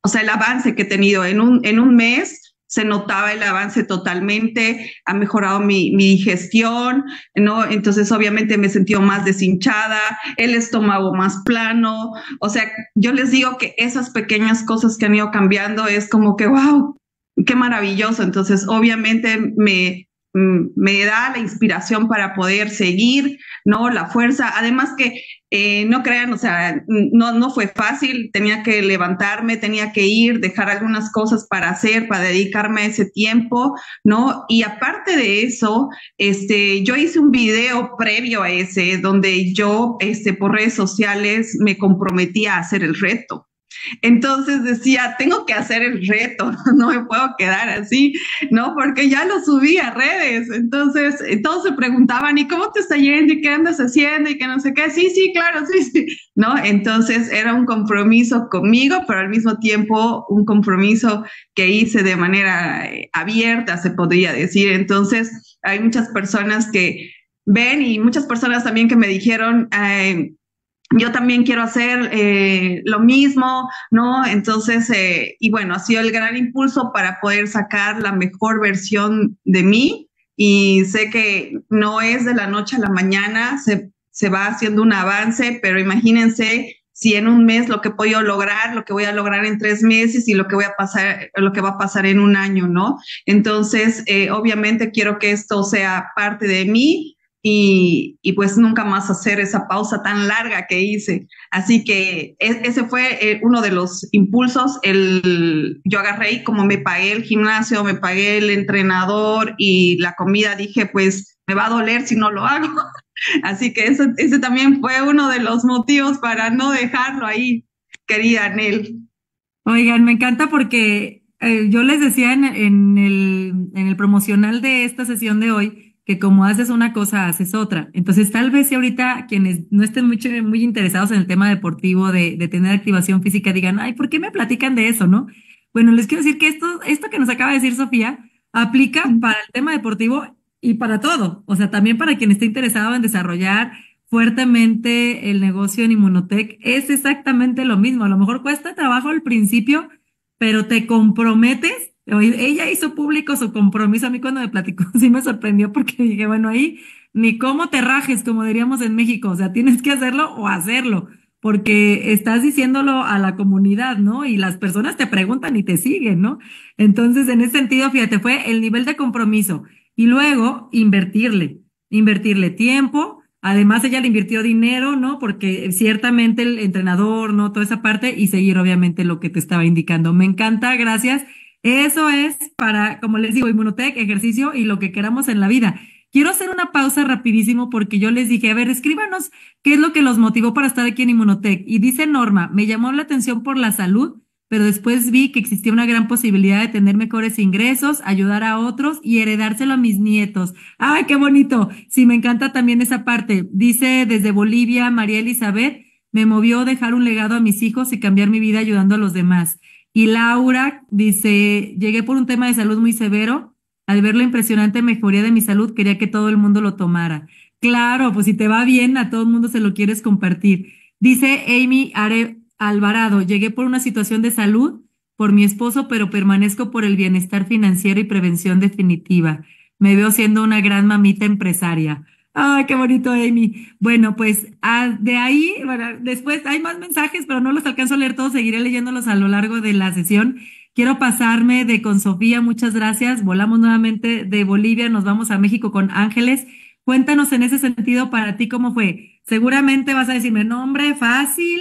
o sea, el avance que he tenido en un, en un mes se notaba el avance totalmente, ha mejorado mi, digestión, ¿no? Entonces obviamente me he sentido más deshinchada, el estómago más plano, o sea, yo les digo que esas pequeñas cosas que han ido cambiando es como que, wow, qué maravilloso. Entonces obviamente me, Mm, me da la inspiración para poder seguir, ¿no? La fuerza. Además que, eh, no crean, o sea, no, fue fácil, tenía que levantarme, tenía que ir, dejar algunas cosas para hacer, para dedicarme a ese tiempo, ¿no? Y aparte de eso, este, yo hice un video previo a ese, donde yo, este, por redes sociales, me comprometí a hacer el reto. Entonces decía, tengo que hacer el reto, no me puedo quedar así, ¿no? Porque ya lo subí a redes. Entonces, eh, todos se preguntaban, ¿y cómo te está yendo? ¿Y qué andas haciendo? Y qué no sé qué. Sí, sí, claro, sí, sí, ¿no? Entonces, era un compromiso conmigo, pero al mismo tiempo un compromiso que hice de manera eh, abierta, se podría decir. Entonces, hay muchas personas que ven y muchas personas también que me dijeron, eh, yo también quiero hacer eh, lo mismo, ¿no? Entonces, eh, y bueno, ha sido el gran impulso para poder sacar la mejor versión de mí y sé que no es de la noche a la mañana, se, va haciendo un avance, pero imagínense si en un mes lo que puedo lograr, lo que voy a lograr en tres meses y lo que voy a pasar, lo que va a pasar en un año, ¿no? Entonces, eh, obviamente quiero que esto sea parte de mí, y, y, pues nunca más hacer esa pausa tan larga que hice. Así que e, ese fue eh, uno de los impulsos. El, yo agarré y como me pagué el gimnasio, me pagué el entrenador y la comida, dije pues me va a doler si no lo hago. Así que ese, ese también fue uno de los motivos para no dejarlo ahí, querida Anel. Oigan, me encanta porque eh, yo les decía en el promocional de esta sesión de hoy, que como haces una cosa, haces otra. Entonces, tal vez si ahorita quienes no estén mucho, muy interesados en el tema deportivo de, de, tener activación física digan, ay, ¿por qué me platican de eso, no? Bueno, les quiero decir que esto, esto que nos acaba de decir Sofía aplica para el tema deportivo y para todo. O sea, también para quien esté interesado en desarrollar fuertemente el negocio en Inmunotech, es exactamente lo mismo. A lo mejor cuesta trabajo al principio, pero te comprometes ella hizo público su compromiso a mí cuando me platicó, sí me sorprendió porque dije, bueno, ahí ni cómo te rajes, como diríamos en México, o sea, tienes que hacerlo o hacerlo, porque estás diciéndolo a la comunidad, ¿no? Y las personas te preguntan y te siguen, ¿no? Entonces, en ese sentido, fíjate, fue el nivel de compromiso y luego invertirle, invertirle tiempo. Además, ella le invirtió dinero, ¿no? Porque ciertamente el entrenador, ¿no? Toda esa parte y seguir, obviamente, lo que te estaba indicando. Me encanta, gracias. Eso es para, como les digo, Inmunotech, ejercicio y lo que queramos en la vida. Quiero hacer una pausa rapidísimo porque yo les dije, a ver, escríbanos qué es lo que los motivó para estar aquí en Inmunotech. Y dice Norma, me llamó la atención por la salud, pero después vi que existía una gran posibilidad de tener mejores ingresos, ayudar a otros y heredárselo a mis nietos. ¡Ay, qué bonito! Sí, me encanta también esa parte. Dice desde Bolivia, María Elizabeth, me movió dejar un legado a mis hijos y cambiar mi vida ayudando a los demás. Y Laura dice, llegué por un tema de salud muy severo. Al ver la impresionante mejoría de mi salud, quería que todo el mundo lo tomara. Claro, pues si te va bien, a todo el mundo se lo quieres compartir. Dice Amy Are Alvarado, llegué por una situación de salud por mi esposo, pero permanezco por el bienestar financiero y prevención definitiva. Me veo siendo una gran mamita empresaria. Ay, qué bonito, Amy. Bueno, pues ah, de ahí, bueno, después hay más mensajes, pero no los alcanzo a leer todos, seguiré leyéndolos a lo largo de la sesión. Quiero pasarme de con Sofía, muchas gracias. Volamos nuevamente de Bolivia, nos vamos a México con Ángeles. Cuéntanos en ese sentido para ti cómo fue. Seguramente vas a decirme, nombre fácil,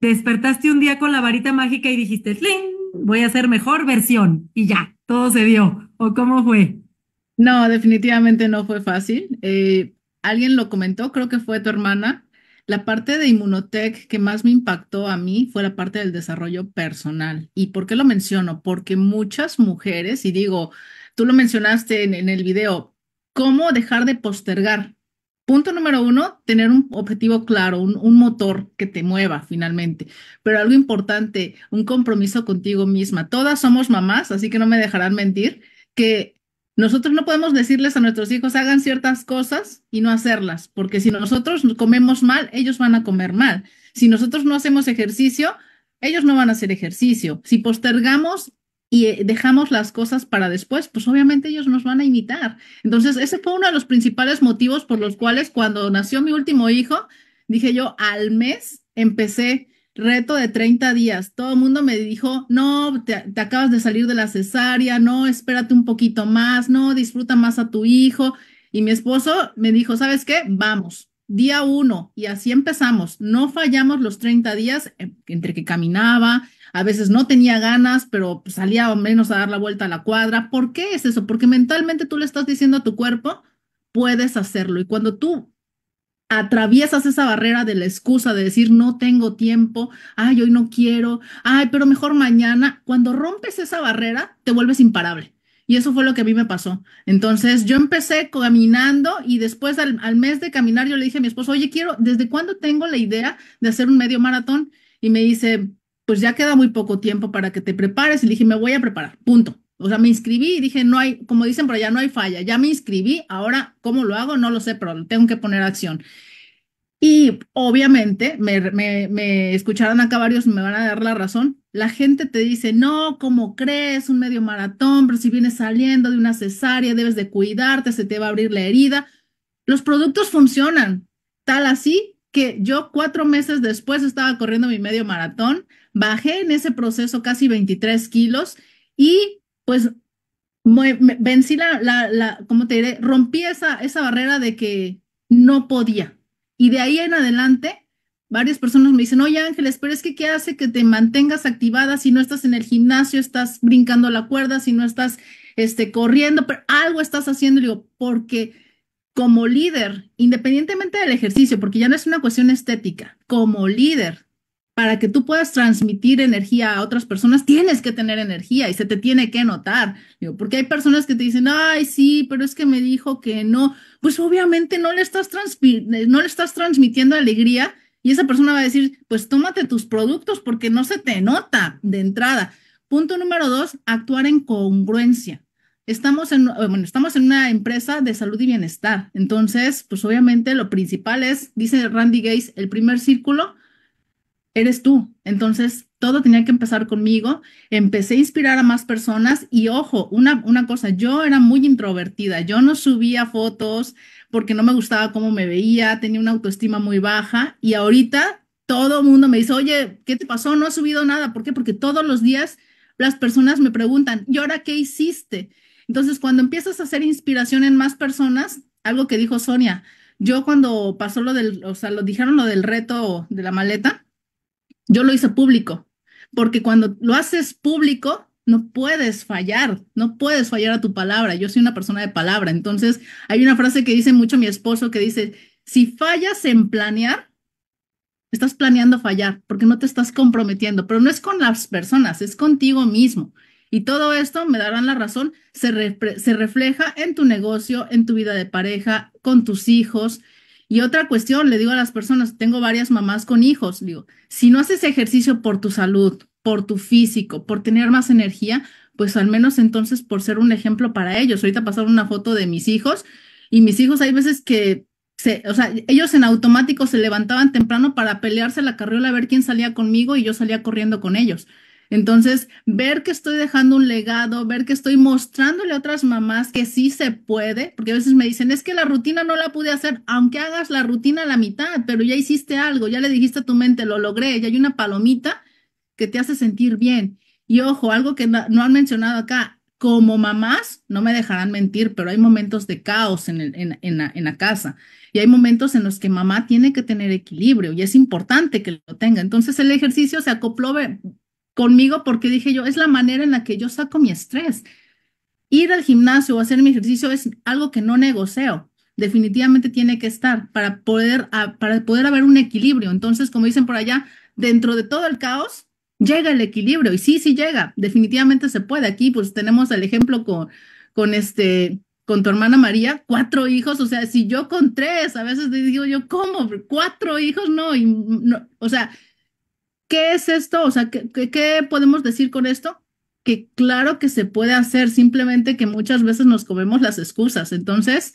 despertaste un día con la varita mágica y dijiste, ¡Sling! voy a ser mejor versión y ya, todo se dio. ¿O cómo fue? No, definitivamente no fue fácil. Eh, alguien lo comentó, creo que fue tu hermana. La parte de Inmunotech que más me impactó a mí fue la parte del desarrollo personal. ¿Y por qué lo menciono? Porque muchas mujeres, y digo, tú lo mencionaste en, el video, ¿cómo dejar de postergar? Punto número uno, tener un objetivo claro, un, motor que te mueva finalmente. Pero algo importante, un compromiso contigo misma. Todas somos mamás, así que no me dejarán mentir, que nosotros no podemos decirles a nuestros hijos hagan ciertas cosas y no hacerlas, porque si nosotros comemos mal, ellos van a comer mal. Si nosotros no hacemos ejercicio, ellos no van a hacer ejercicio. Si postergamos y eh, dejamos las cosas para después, pues obviamente ellos nos van a imitar. Entonces, ese fue uno de los principales motivos por los cuales cuando nació mi último hijo, dije yo, al mes empecé reto de 30 días. Todo el mundo me dijo, no, te, acabas de salir de la cesárea, no, espérate un poquito más, no, disfruta más a tu hijo. Y mi esposo me dijo, ¿sabes qué? Vamos, día uno. Y así empezamos. No fallamos los 30 días eh, entre que caminaba, a veces no tenía ganas, pero pues, salía al menos a dar la vuelta a la cuadra. ¿Por qué es eso? Porque mentalmente tú le estás diciendo a tu cuerpo, puedes hacerlo. Y cuando tú atraviesas esa barrera de la excusa de decir no tengo tiempo, ay, hoy no quiero, ay, pero mejor mañana, cuando rompes esa barrera, te vuelves imparable. Y eso fue lo que a mí me pasó. Entonces yo empecé caminando y después al, al mes de caminar yo le dije a mi esposo, oye, quiero, ¿desde cuándo tengo la idea de hacer un medio maratón? Y me dice, pues ya queda muy poco tiempo para que te prepares. Y le dije, me voy a preparar, punto. O sea, me inscribí y dije, no hay, como dicen pero ya no hay falla, ya me inscribí, ahora cómo lo hago, no lo sé, pero tengo que poner acción. Y obviamente, me, me, me escucharán acá varios, me van a dar la razón, la gente te dice, no, ¿cómo crees? Un medio maratón, pero si vienes saliendo de una cesárea, debes de cuidarte, se te va a abrir la herida. Los productos funcionan, tal así que yo cuatro meses después estaba corriendo mi medio maratón, bajé en ese proceso casi 23 kilos y pues me, vencí la, la, ¿cómo te diré? Rompí esa, barrera de que no podía. Y de ahí en adelante, varias personas me dicen, oye Ángeles, pero es que ¿qué hace que te mantengas activada si no estás en el gimnasio, estás brincando la cuerda, si no estás este, corriendo, pero algo estás haciendo? Y digo, porque como líder, independientemente del ejercicio, porque ya no es una cuestión estética, como líder para que tú puedas transmitir energía a otras personas, tienes que tener energía y se te tiene que notar. porque hay personas que te dicen, ay, sí, pero es que me dijo que no. Pues obviamente no le estás, eh, no le estás transmitiendo alegría y esa persona va a decir, pues tómate tus productos porque no se te nota de entrada. Punto número dos, actuar en congruencia. Estamos en, eh, bueno, estamos en una empresa de salud y bienestar. Entonces, pues obviamente lo principal es, dice Randy Gates, el primer círculo eres tú. Entonces, todo tenía que empezar conmigo. Empecé a inspirar a más personas y ojo, una, una cosa, yo era muy introvertida, yo no subía fotos porque no me gustaba cómo me veía, tenía una autoestima muy baja y ahorita todo el mundo me dice, oye, ¿qué te pasó? No has subido nada. ¿Por qué? Porque todos los días las personas me preguntan, ¿y ahora qué hiciste? Entonces, cuando empiezas a hacer inspiración en más personas, algo que dijo Sonia, yo cuando pasó lo del, o sea, lo dijeron lo del reto de la maleta, yo lo hice público, porque cuando lo haces público, no puedes fallar, no puedes fallar a tu palabra. Yo soy una persona de palabra, entonces hay una frase que dice mucho mi esposo que dice, si fallas en planear, estás planeando fallar, porque no te estás comprometiendo, pero no es con las personas, es contigo mismo. Y todo esto, me darán la razón, se, se refleja en tu negocio, en tu vida de pareja, con tus hijos, y otra cuestión, le digo a las personas, tengo varias mamás con hijos, digo, si no haces ejercicio por tu salud, por tu físico, por tener más energía, pues al menos entonces por ser un ejemplo para ellos. Ahorita pasaron una foto de mis hijos y mis hijos hay veces que, se, o sea, ellos en automático se levantaban temprano para pelearse la carriola a ver quién salía conmigo y yo salía corriendo con ellos. Entonces, ver que estoy dejando un legado, ver que estoy mostrándole a otras mamás que sí se puede, porque a veces me dicen, es que la rutina no la pude hacer, aunque hagas la rutina a la mitad, pero ya hiciste algo, ya le dijiste a tu mente, lo logré, ya hay una palomita que te hace sentir bien. Y ojo, algo que no, han mencionado acá, como mamás, no me dejarán mentir, pero hay momentos de caos en, la, en, la, casa y hay momentos en los que mamá tiene que tener equilibrio y es importante que lo tenga. Entonces el ejercicio se acopló conmigo porque dije yo, es la manera en la que yo saco mi estrés. Ir al gimnasio o hacer mi ejercicio es algo que no negocio. Definitivamente tiene que estar para poder, para poder haber un equilibrio. Entonces, como dicen por allá, dentro de todo el caos llega el equilibrio. Y sí, sí llega. Definitivamente se puede. Aquí pues tenemos el ejemplo con, con este con tu hermana María, cuatro hijos, o sea, si yo con tres, a veces digo yo, ¿cómo? Cuatro hijos, no, y no o sea, ¿Qué es esto? O sea, ¿qué, podemos decir con esto? Que claro que se puede hacer, simplemente que muchas veces nos comemos las excusas. Entonces,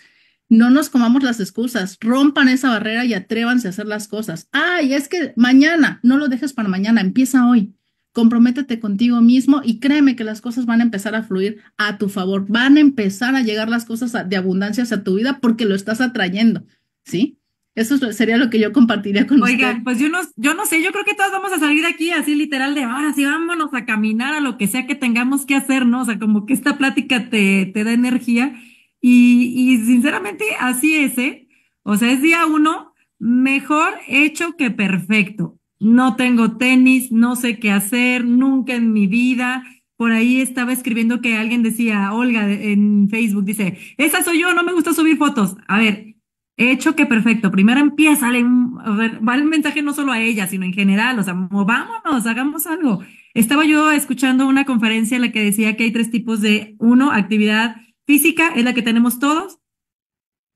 no nos comamos las excusas, rompan esa barrera y atrévanse a hacer las cosas. Ay, es que mañana, no lo dejes para mañana, empieza hoy. Comprométete contigo mismo y créeme que las cosas van a empezar a fluir a tu favor, van a empezar a llegar las cosas de abundancia hacia tu vida porque lo estás atrayendo, ¿sí? Eso sería lo que yo compartiría con ustedes. Oigan, pues yo no, yo no sé, yo creo que todos vamos a salir de aquí así literal de ahora sí vámonos a caminar a lo que sea que tengamos que hacer, ¿no? O sea, como que esta plática te, te da energía y, y sinceramente así es, ¿eh? O sea, es día uno, mejor hecho que perfecto. No tengo tenis, no sé qué hacer, nunca en mi vida. Por ahí estaba escribiendo que alguien decía, Olga en Facebook, dice, esa soy yo, no me gusta subir fotos. A ver, Hecho que perfecto. Primero empieza, le, va el mensaje no solo a ella, sino en general. O sea, vámonos, hagamos algo. Estaba yo escuchando una conferencia en la que decía que hay tres tipos de, uno, actividad física, es la que tenemos todos.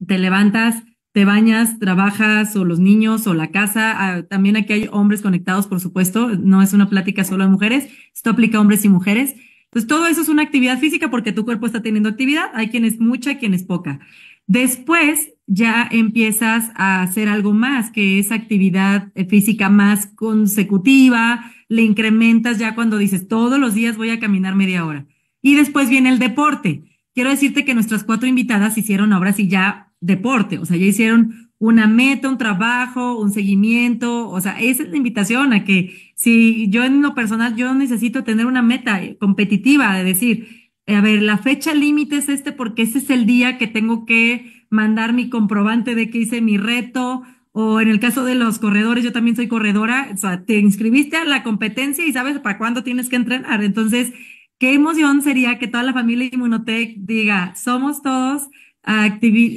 Te levantas, te bañas, trabajas o los niños o la casa. Ah, también aquí hay hombres conectados, por supuesto. No es una plática solo de mujeres. Esto aplica a hombres y mujeres. Entonces, todo eso es una actividad física porque tu cuerpo está teniendo actividad. Hay quienes mucha, quienes poca. Después ya empiezas a hacer algo más, que esa actividad eh, física más consecutiva, le incrementas ya cuando dices, todos los días voy a caminar media hora. Y después viene el deporte. Quiero decirte que nuestras cuatro invitadas hicieron ahora sí ya deporte, o sea, ya hicieron una meta, un trabajo, un seguimiento, o sea, esa es la invitación a que si yo en lo personal, yo necesito tener una meta eh, competitiva de decir, eh, a ver, la fecha límite es este porque ese es el día que tengo que mandar mi comprobante de que hice mi reto. O en el caso de los corredores, yo también soy corredora, o sea, te inscribiste a la competencia y sabes para cuándo tienes que entrenar. Entonces, qué emoción sería que toda la familia Inmunotech diga, somos todos,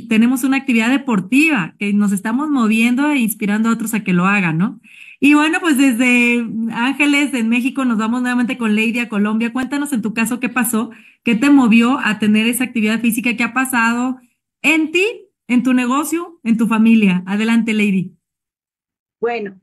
tenemos una actividad deportiva, que nos estamos moviendo e inspirando a otros a que lo hagan, ¿no? Y bueno, pues desde Ángeles, en México, nos vamos nuevamente con Lady a Colombia. Cuéntanos en tu caso qué pasó, qué te movió a tener esa actividad física, qué ha pasado en ti, en tu negocio, en tu familia. Adelante, Lady. Bueno,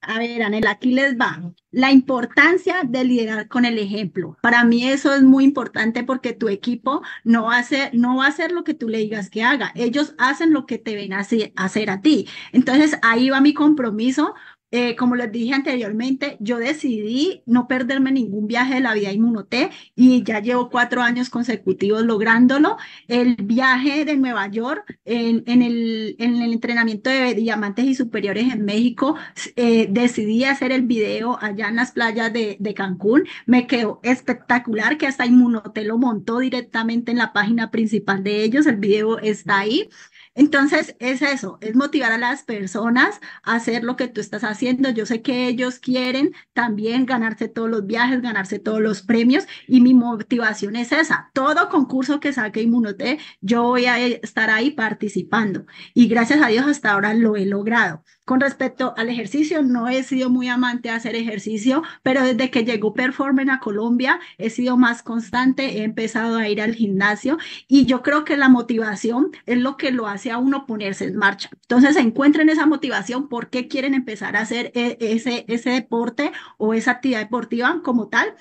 a ver, Anel, aquí les va. La importancia de liderar con el ejemplo. Para mí eso es muy importante porque tu equipo no hace, no va a hacer lo que tú le digas que haga. Ellos hacen lo que te ven a hacer, a ti. Entonces ahí va mi compromiso eh, como les dije anteriormente, yo decidí no perderme ningún viaje de la vía Inmunoté y ya llevo cuatro años consecutivos lográndolo. El viaje de Nueva York en, en, el, entrenamiento de diamantes y superiores en México, eh, decidí hacer el video allá en las playas de, de Cancún. Me quedó espectacular que hasta Inmunoté lo montó directamente en la página principal de ellos. El video está ahí. Entonces, es eso, es motivar a las personas a hacer lo que tú estás haciendo. Yo sé que ellos quieren también ganarse todos los viajes, ganarse todos los premios y mi motivación es esa. Todo concurso que saque Inmunote, yo voy a estar ahí participando y gracias a Dios hasta ahora lo he logrado. Con respecto al ejercicio, no he sido muy amante de hacer ejercicio, pero desde que llegó Performance a Colombia, he sido más constante, he empezado a ir al gimnasio y yo creo que la motivación es lo que lo hace a uno ponerse en marcha. Entonces, encuentren esa motivación, por qué quieren empezar a hacer e-, ese, ese deporte o esa actividad deportiva como tal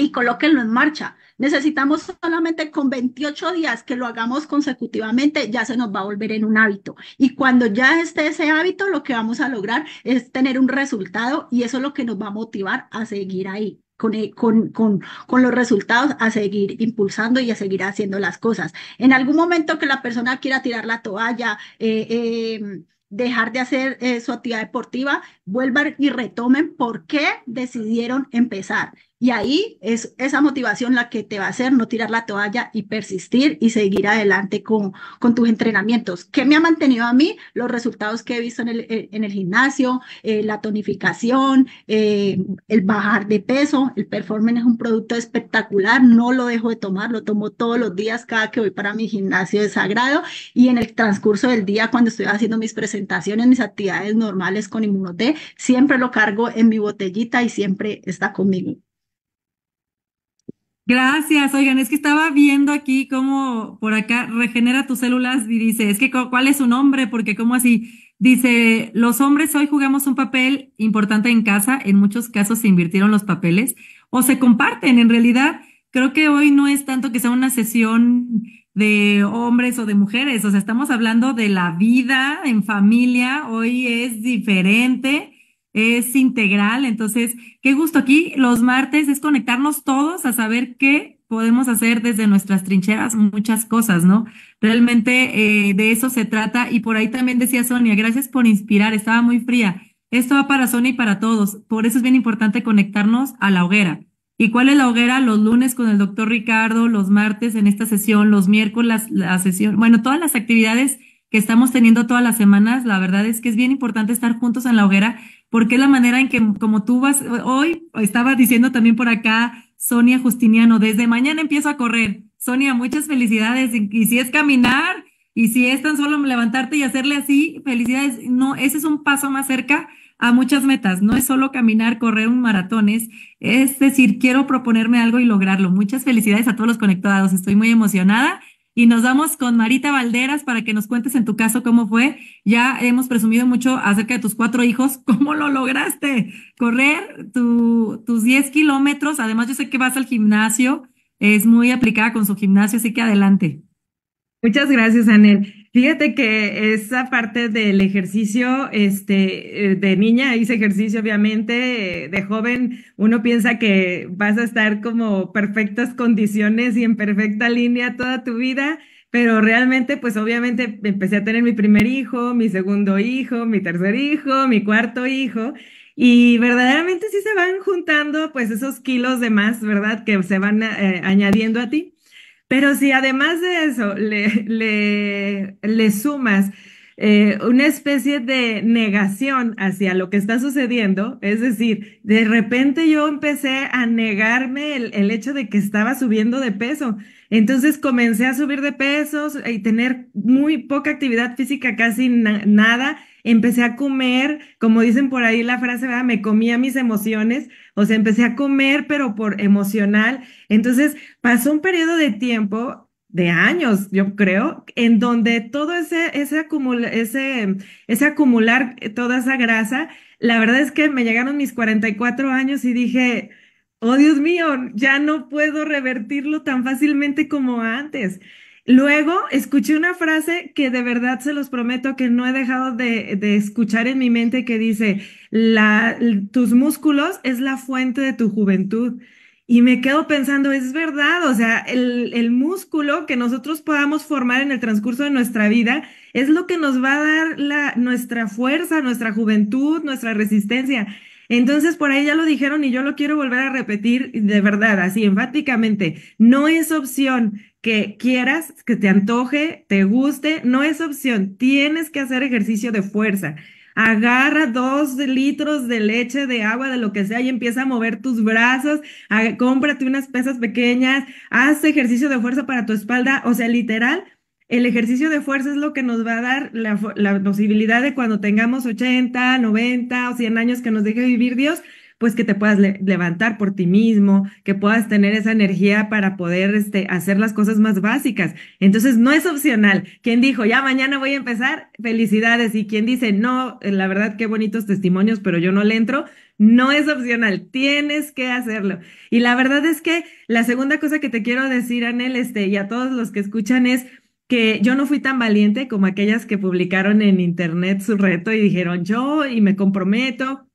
y colóquenlo en marcha. Necesitamos solamente con 28 días que lo hagamos consecutivamente, ya se nos va a volver en un hábito. Y cuando ya esté ese hábito, lo que vamos a lograr es tener un resultado y eso es lo que nos va a motivar a seguir ahí. Con, eh, los resultados a seguir impulsando y a seguir haciendo las cosas. En algún momento que la persona quiera tirar la toalla, eh, em, dejar de hacer eh, su actividad deportiva, vuelvan y retomen por qué decidieron empezar. Y ahí es esa motivación la que te va a hacer no tirar la toalla y persistir y seguir adelante con, con tus entrenamientos. ¿Qué me ha mantenido a mí? Los resultados que he visto en el, en el gimnasio, eh, la tonificación, eh, el bajar de peso. El performance es un producto espectacular, no lo dejo de tomar, lo tomo todos los días, cada que voy para mi gimnasio de sagrado y en el transcurso del día, cuando estoy haciendo mis presentaciones, mis actividades normales con Inmunoté, siempre lo cargo en mi botellita y siempre está conmigo. Gracias, oigan, es que estaba viendo aquí cómo por acá regenera tus células y dice, es que cuál es su nombre, porque cómo así, dice, los hombres hoy jugamos un papel importante en casa, en muchos casos se invirtieron los papeles o se comparten, en realidad creo que hoy no es tanto que sea una sesión de hombres o de mujeres, o sea, estamos hablando de la vida en familia, hoy es diferente es integral. Entonces, qué gusto aquí. Los martes es conectarnos todos a saber qué podemos hacer desde nuestras trincheras, muchas cosas, ¿no? Realmente eh, de eso se trata. Y por ahí también decía Sonia, gracias por inspirar, estaba muy fría. Esto va para Sonia y para todos. Por eso es bien importante conectarnos a la hoguera. ¿Y cuál es la hoguera? Los lunes con el doctor Ricardo, los martes en esta sesión, los miércoles la sesión, bueno, todas las actividades que estamos teniendo todas las semanas, la verdad es que es bien importante estar juntos en la hoguera porque la manera en que, como tú vas, hoy estaba diciendo también por acá Sonia Justiniano, desde mañana empiezo a correr. Sonia, muchas felicidades. Y, si es caminar, y si es tan solo levantarte y hacerle así, felicidades. No, ese es un paso más cerca a muchas metas. No es solo caminar, correr un maratón, es decir, quiero proponerme algo y lograrlo. Muchas felicidades a todos los conectados. Estoy muy emocionada y nos vamos con Marita Valderas para que nos cuentes en tu caso cómo fue. Ya hemos presumido mucho acerca de tus cuatro hijos. ¿Cómo lo lograste? Correr tus 10 kilómetros. Además, yo sé que vas al gimnasio. Es muy aplicada con su gimnasio, así que adelante. Muchas gracias, Anel. Fíjate que esa parte del ejercicio, este, eh, de niña hice ejercicio, obviamente, de joven uno piensa que vas a estar como perfectas condiciones y en perfecta línea toda tu vida, pero realmente, pues obviamente empecé a tener mi primer hijo, mi segundo hijo, mi tercer hijo, mi cuarto hijo. Y verdaderamente sí se van juntando pues esos kilos de más, ¿verdad? Que se van eh, añadiendo a ti. Pero si además de eso le, le, le sumas eh, una especie de negación hacia lo que está sucediendo, es decir, de repente yo empecé a negarme el, el hecho de que estaba subiendo de peso. Entonces comencé a subir de pesos y tener muy poca actividad física, casi nada empecé a comer, como dicen por ahí la frase, ¿verdad? Me comía mis emociones, o sea, empecé a comer, pero por emocional. Entonces, pasó un periodo de tiempo de años, yo creo, en donde todo ese, ese, ese, ese acumular eh, toda esa grasa, la verdad es que me llegaron mis 44 años y dije, oh Dios mío, ya no puedo revertirlo tan fácilmente como antes. Luego escuché una frase que de verdad se los prometo que no he dejado de, escuchar en mi mente que dice, tus músculos es la fuente de tu juventud. Y me quedo pensando, es verdad, o sea, el, el, músculo que nosotros podamos formar en el transcurso de nuestra vida es lo que nos va a dar la, nuestra fuerza, nuestra juventud, nuestra resistencia. Entonces, por ahí ya lo dijeron y yo lo quiero volver a repetir de verdad, así enfáticamente. No es opción que quieras, que te antoje, te guste, no es opción. Tienes que hacer ejercicio de fuerza. Agarra dos litros de leche, de agua, de lo que sea y empieza a mover tus brazos, cómprate unas pesas pequeñas, haz ejercicio de fuerza para tu espalda, o sea, literal, el ejercicio de fuerza es lo que nos va a dar la, posibilidad de cuando tengamos 80, 90 o 100 años que nos deje vivir Dios, pues que te puedas levantar por ti mismo, que puedas tener esa energía para poder este, hacer las cosas más básicas. Entonces, no es opcional. Quien dijo, ya mañana voy a empezar, felicidades. Y quien dice, no, eh, la verdad, qué bonitos testimonios, pero yo no le entro, no es opcional, tienes que hacerlo. Y la verdad es que la segunda cosa que te quiero decir, Anel, este, y a todos los que escuchan es, que yo no fui tan valiente como aquellas que publicaron en internet su reto y dijeron yo y me comprometo.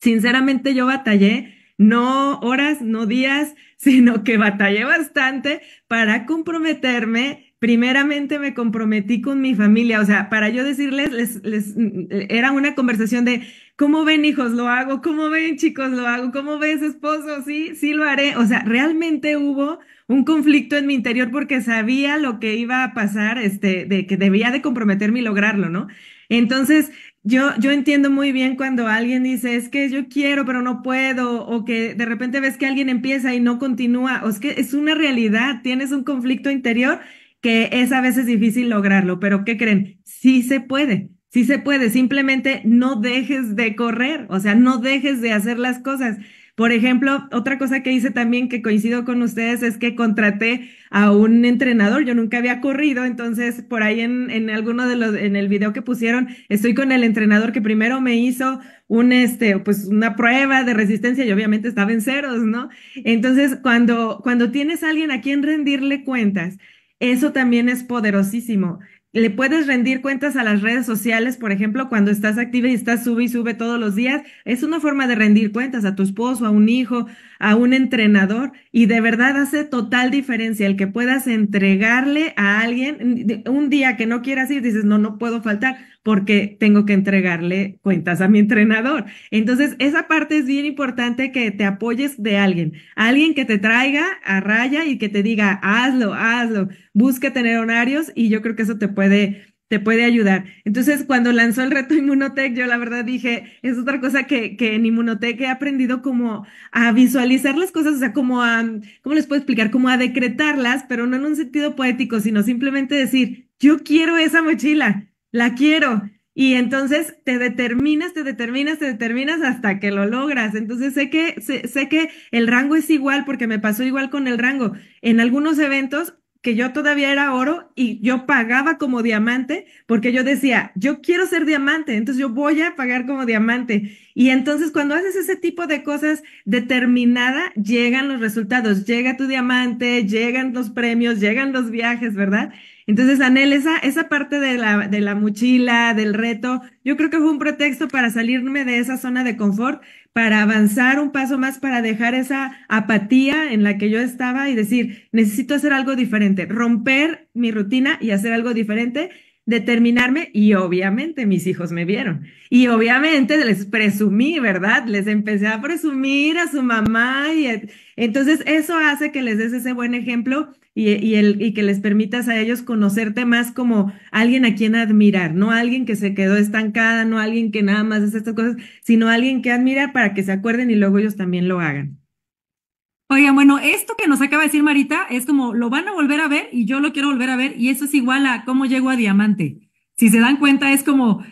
Sinceramente yo batallé, no horas, no días, sino que batallé bastante para comprometerme. Primeramente me comprometí con mi familia, o sea, para yo decirles, les, les, mm, era una conversación de, ¿cómo ven hijos? Lo hago, ¿cómo ven chicos? Lo hago, ¿cómo ves esposo? Sí, sí lo haré. O sea, realmente hubo un conflicto en mi interior porque sabía lo que iba a pasar, este, de que debía de comprometerme y lograrlo, ¿no? Entonces, yo, yo entiendo muy bien cuando alguien dice, es que yo quiero, pero no puedo, o que de repente ves que alguien empieza y no continúa, o es que es una realidad, tienes un conflicto interior que es a veces difícil lograrlo, pero ¿qué creen? Sí se puede. Sí se puede, simplemente no dejes de correr, o sea, no dejes de hacer las cosas. Por ejemplo, otra cosa que hice también que coincido con ustedes es que contraté a un entrenador. Yo nunca había corrido, entonces por ahí en, alguno de los, en el video que pusieron, estoy con el entrenador que primero me hizo un este, pues una prueba de resistencia y obviamente estaba en ceros, ¿no? Entonces, cuando, cuando tienes a alguien a quien rendirle cuentas, eso también es poderosísimo le puedes rendir cuentas a las redes sociales, por ejemplo, cuando estás activa y estás sube y sube todos los días. Es una forma de rendir cuentas a tu esposo, a un hijo, a un entrenador. Y de verdad hace total diferencia el que puedas entregarle a alguien un día que no quieras ir, dices, no, no puedo faltar porque tengo que entregarle cuentas a mi entrenador. Entonces, esa parte es bien importante que te apoyes de alguien, alguien que te traiga a raya y que te diga, hazlo, hazlo, busque tener horarios y yo creo que eso te puede te puede ayudar. Entonces, cuando lanzó el reto Inmunotech, yo la verdad dije, es otra cosa que, que en Inmunotech he aprendido como a visualizar las cosas, o sea, como a, ¿cómo les puedo explicar? Como a decretarlas, pero no en un sentido poético, sino simplemente decir, yo quiero esa mochila, la quiero. Y entonces te determinas, te determinas, te determinas hasta que lo logras. Entonces sé que, sé, que el rango es igual porque me pasó igual con el rango. En algunos eventos que yo todavía era oro y yo pagaba como diamante porque yo decía, yo quiero ser diamante, entonces yo voy a pagar como diamante. Y entonces cuando haces ese tipo de cosas determinada, llegan los resultados, llega tu diamante, llegan los premios, llegan los viajes, ¿verdad? Entonces, Anel, esa, parte de la, de la mochila, del reto, yo creo que fue un pretexto para salirme de esa zona de confort, para avanzar un paso más, para dejar esa apatía en la que yo estaba y decir, necesito hacer algo diferente, romper mi rutina y hacer algo diferente determinarme y obviamente mis hijos me vieron. Y obviamente les presumí, ¿verdad? Les empecé a presumir a su mamá y entonces eso hace que les des ese buen ejemplo y, el, y que les permitas a ellos conocerte más como alguien a quien admirar, no alguien que se quedó estancada, no alguien que nada más hace estas cosas, sino alguien que admira para que se acuerden y luego ellos también lo hagan. Oigan, bueno, esto que nos acaba de decir Marita es como lo van a volver a ver y yo lo quiero volver a ver y eso es igual a cómo llego a diamante. Si se dan cuenta es como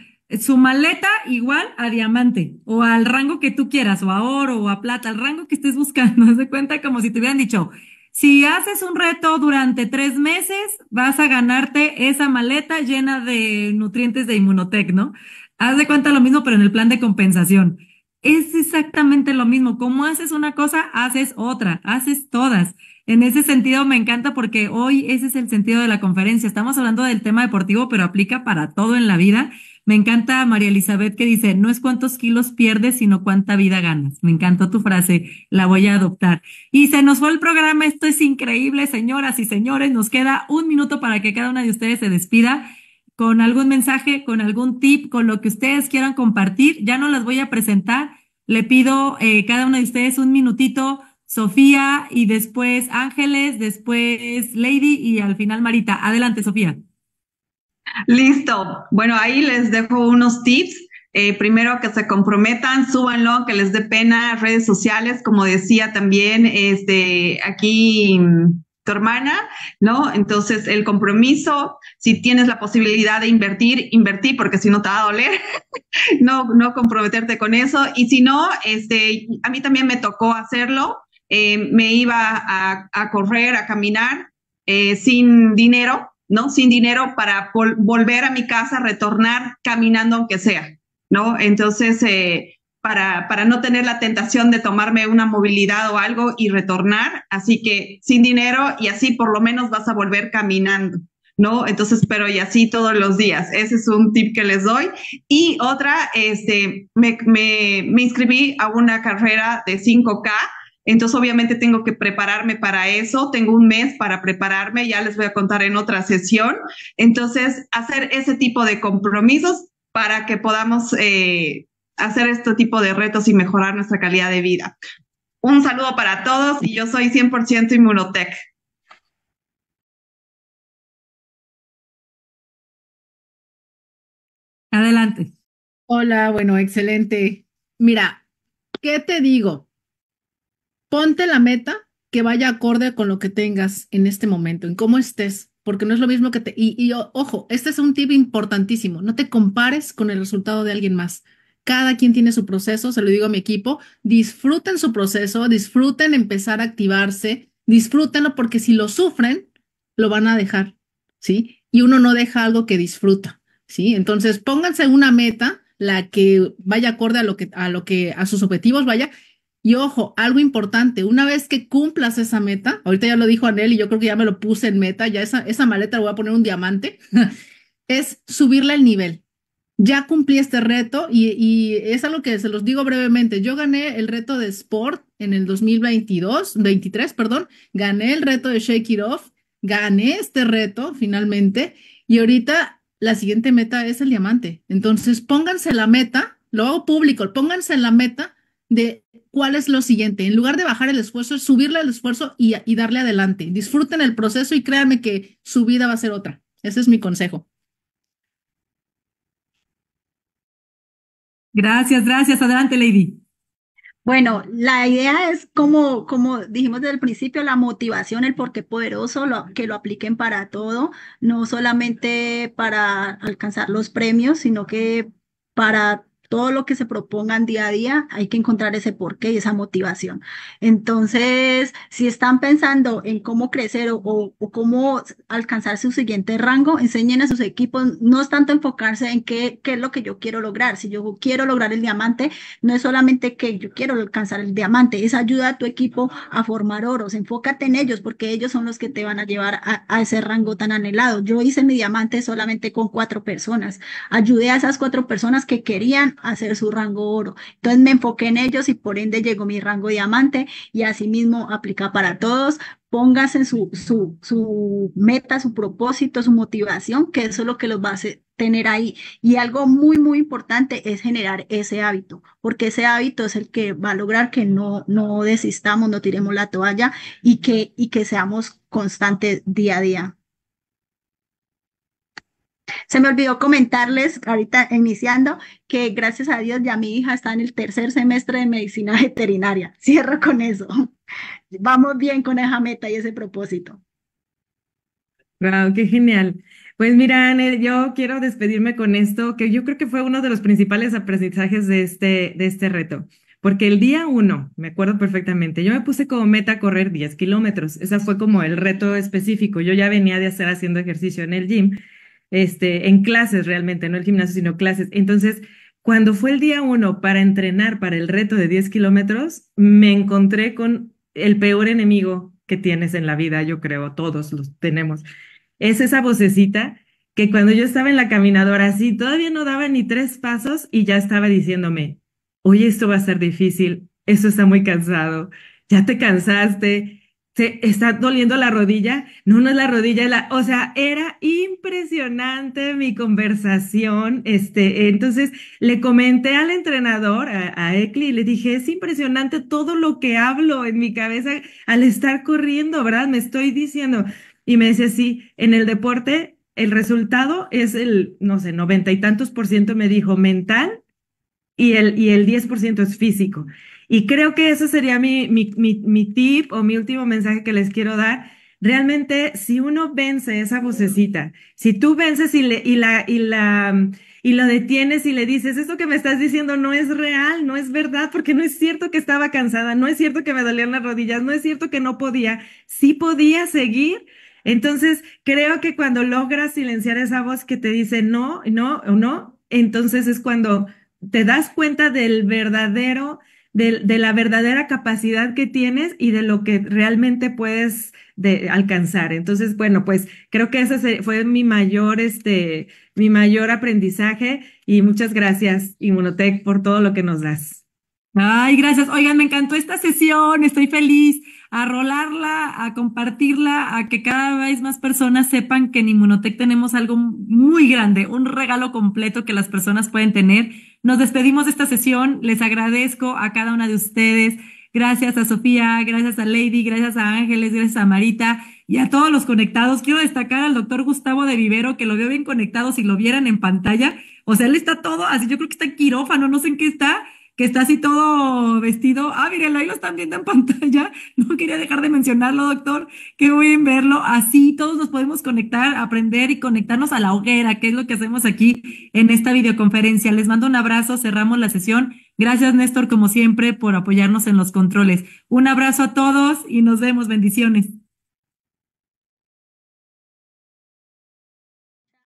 su maleta igual a diamante o al rango que tú quieras o a oro o a plata, al rango que estés buscando. Se cuenta como si te hubieran dicho, si haces un reto durante tres meses, vas a ganarte esa maleta llena de nutrientes de Inmunotech, ¿no? Haz de cuenta lo mismo, pero en el plan de compensación. Es exactamente lo mismo. Como haces una cosa, haces otra, haces todas. En ese sentido me encanta porque hoy ese es el sentido de la conferencia. Estamos hablando del tema deportivo, pero aplica para todo en la vida. Me encanta María Elizabeth que dice, no es cuántos kilos pierdes, sino cuánta vida ganas. Me encantó tu frase, la voy a adoptar. Y se nos fue el programa, esto es increíble, señoras y señores. Nos queda un minuto para que cada una de ustedes se despida con algún mensaje, con algún tip, con lo que ustedes quieran compartir. Ya no las voy a presentar. Le pido eh, cada una de ustedes un minutito. Sofía y después Ángeles, después Lady y al final Marita. Adelante, Sofía. Listo. Bueno, ahí les dejo unos tips. Eh, primero que se comprometan, súbanlo, que les dé pena, redes sociales, como decía también este, aquí mm, tu hermana, ¿no? Entonces, el compromiso, si tienes la posibilidad de invertir, invertí porque si no te va a doler, no, no comprometerte con eso. Y si no, este, a mí también me tocó hacerlo, eh, me iba a, correr, a caminar eh, sin dinero, ¿no? Sin dinero para volver a mi casa, retornar caminando aunque sea, ¿no? Entonces, eh, para, para, no tener la tentación de tomarme una movilidad o algo y retornar, así que sin dinero y así por lo menos vas a volver caminando. ¿No? Entonces, pero y así todos los días. Ese es un tip que les doy. Y otra, este, me, me inscribí a una carrera de 5K entonces, obviamente tengo que prepararme para eso, tengo un mes para prepararme, ya les voy a contar en otra sesión. Entonces, hacer ese tipo de compromisos para que podamos eh, hacer este tipo de retos y mejorar nuestra calidad de vida. Un saludo para todos y yo soy 100% Inmunotech. Adelante. Hola, bueno, excelente. Mira, ¿qué te digo? ponte la meta que vaya acorde con lo que tengas en este momento, en cómo estés, porque no es lo mismo que te... Y, ojo, este es un tip importantísimo, no te compares con el resultado de alguien más. Cada quien tiene su proceso, se lo digo a mi equipo, disfruten su proceso, disfruten empezar a activarse, disfrútenlo porque si lo sufren, lo van a dejar, ¿sí? Y uno no deja algo que disfruta, ¿sí? Entonces, pónganse una meta, la que vaya acorde a lo que a lo que a sus objetivos vaya y ojo, algo importante, una vez que cumplas esa meta, ahorita ya lo dijo Anel y yo creo que ya me lo puse en meta, ya esa, maleta le voy a poner un diamante, es subirle el nivel. Ya cumplí este reto y, y es algo que se los digo brevemente. Yo gané el reto de Sport en el 2022, 23, perdón, gané el reto de Shake It Off, gané este reto finalmente y ahorita la siguiente meta es el diamante. Entonces pónganse la meta, lo hago público, pónganse la meta de cuál es lo siguiente. En lugar de bajar el esfuerzo, es subirle el esfuerzo y, darle adelante. Disfruten el proceso y créanme que su vida va a ser otra. Ese es mi consejo. Gracias, gracias. Adelante, Lady. Bueno, la idea es como, como dijimos desde el principio, la motivación, el porqué poderoso, que lo apliquen para todo, no solamente para alcanzar los premios, sino que para todo lo que se propongan día a día, hay que encontrar ese porqué y esa motivación. Entonces, si están pensando en cómo crecer o, cómo alcanzar su siguiente rango, enseñen a sus equipos, no es tanto enfocarse en qué, es lo que yo quiero lograr. Si yo quiero lograr el diamante, no es solamente que yo quiero alcanzar el diamante, es ayuda a tu equipo a formar oros, enfócate en ellos porque ellos son los que te van a llevar a, a ese rango tan anhelado. Yo hice mi diamante solamente con cuatro personas, ayudé a esas cuatro personas que querían hacer su rango oro. Entonces me enfoqué en ellos y por ende llegó mi rango diamante y asimismo aplica para todos. Póngase su, su, su meta, su propósito, su motivación, que eso es lo que los va a tener ahí. Y algo muy, muy importante es generar ese hábito, porque ese hábito es el que va a lograr que no, no desistamos, no tiremos la toalla y que, y que seamos constantes día a día. Se me olvidó comentarles ahorita iniciando que gracias a Dios ya mi hija está en el tercer semestre de medicina veterinaria. Cierro con eso. Vamos bien con esa meta y ese propósito. Wow, qué genial. Pues mira, yo quiero despedirme con esto, que yo creo que fue uno de los principales aprendizajes de este, de este reto. Porque el día uno, me acuerdo perfectamente, yo me puse como meta correr 10 kilómetros. Ese fue como el reto específico. Yo ya venía de hacer haciendo ejercicio en el gym este, en clases realmente, no el gimnasio, sino clases. Entonces, cuando fue el día uno para entrenar para el reto de 10 kilómetros, me encontré con el peor enemigo que tienes en la vida, yo creo, todos los tenemos. Es esa vocecita que cuando yo estaba en la caminadora, así todavía no daba ni tres pasos y ya estaba diciéndome, oye, esto va a ser difícil, Eso está muy cansado, ya te cansaste, está doliendo la rodilla, no, no es la rodilla, la, o sea, era impresionante mi conversación, este, entonces le comenté al entrenador, a, a Ekli, le dije, es impresionante todo lo que hablo en mi cabeza al estar corriendo, ¿verdad? Me estoy diciendo, y me dice, sí, en el deporte el resultado es el, no sé, noventa y tantos por ciento me dijo mental y el, y el diez por ciento es físico. Y creo que eso sería mi, mi, mi, mi tip o mi último mensaje que les quiero dar. Realmente, si uno vence esa vocecita, si tú vences y, le, y, la, y, la, mm, y lo detienes y le dices, esto que me estás diciendo no es real, no es verdad, porque no es cierto que estaba cansada, no es cierto que me dolían las rodillas, no es cierto que no podía, sí podía seguir, entonces, creo que cuando logras silenciar esa voz que te dice no, no o no, entonces es cuando te das cuenta del verdadero de, la verdadera capacidad que tienes y de lo que realmente puedes alcanzar. Entonces, bueno, pues creo que ese fue mi mayor, este, mi mayor aprendizaje y muchas gracias, Inmunotech, por todo lo que nos das. Ay, gracias. Oigan, me encantó esta sesión, estoy feliz a rolarla, a compartirla, a que cada vez más personas sepan que en Inmunotech tenemos algo muy grande, un regalo completo que las personas pueden tener nos despedimos de esta sesión. Les agradezco a cada una de ustedes. Gracias a Sofía, gracias a Lady, gracias a Ángeles, gracias a Marita y a todos los conectados. Quiero destacar al doctor Gustavo de Vivero, que lo veo bien conectado si lo vieran en pantalla. O sea, él está todo, así yo creo que está en quirófano, no sé en qué está, que está así todo vestido. Ah, mírenlo, ahí lo están viendo en pantalla. No quería dejar de mencionarlo, doctor. Qué bien verlo. Así todos nos podemos conectar, aprender y conectarnos a la hoguera, que es lo que hacemos aquí en esta videoconferencia. Les mando un abrazo, cerramos la sesión. Gracias, Néstor, como siempre, por apoyarnos en los controles. Un abrazo a todos y nos vemos. Bendiciones.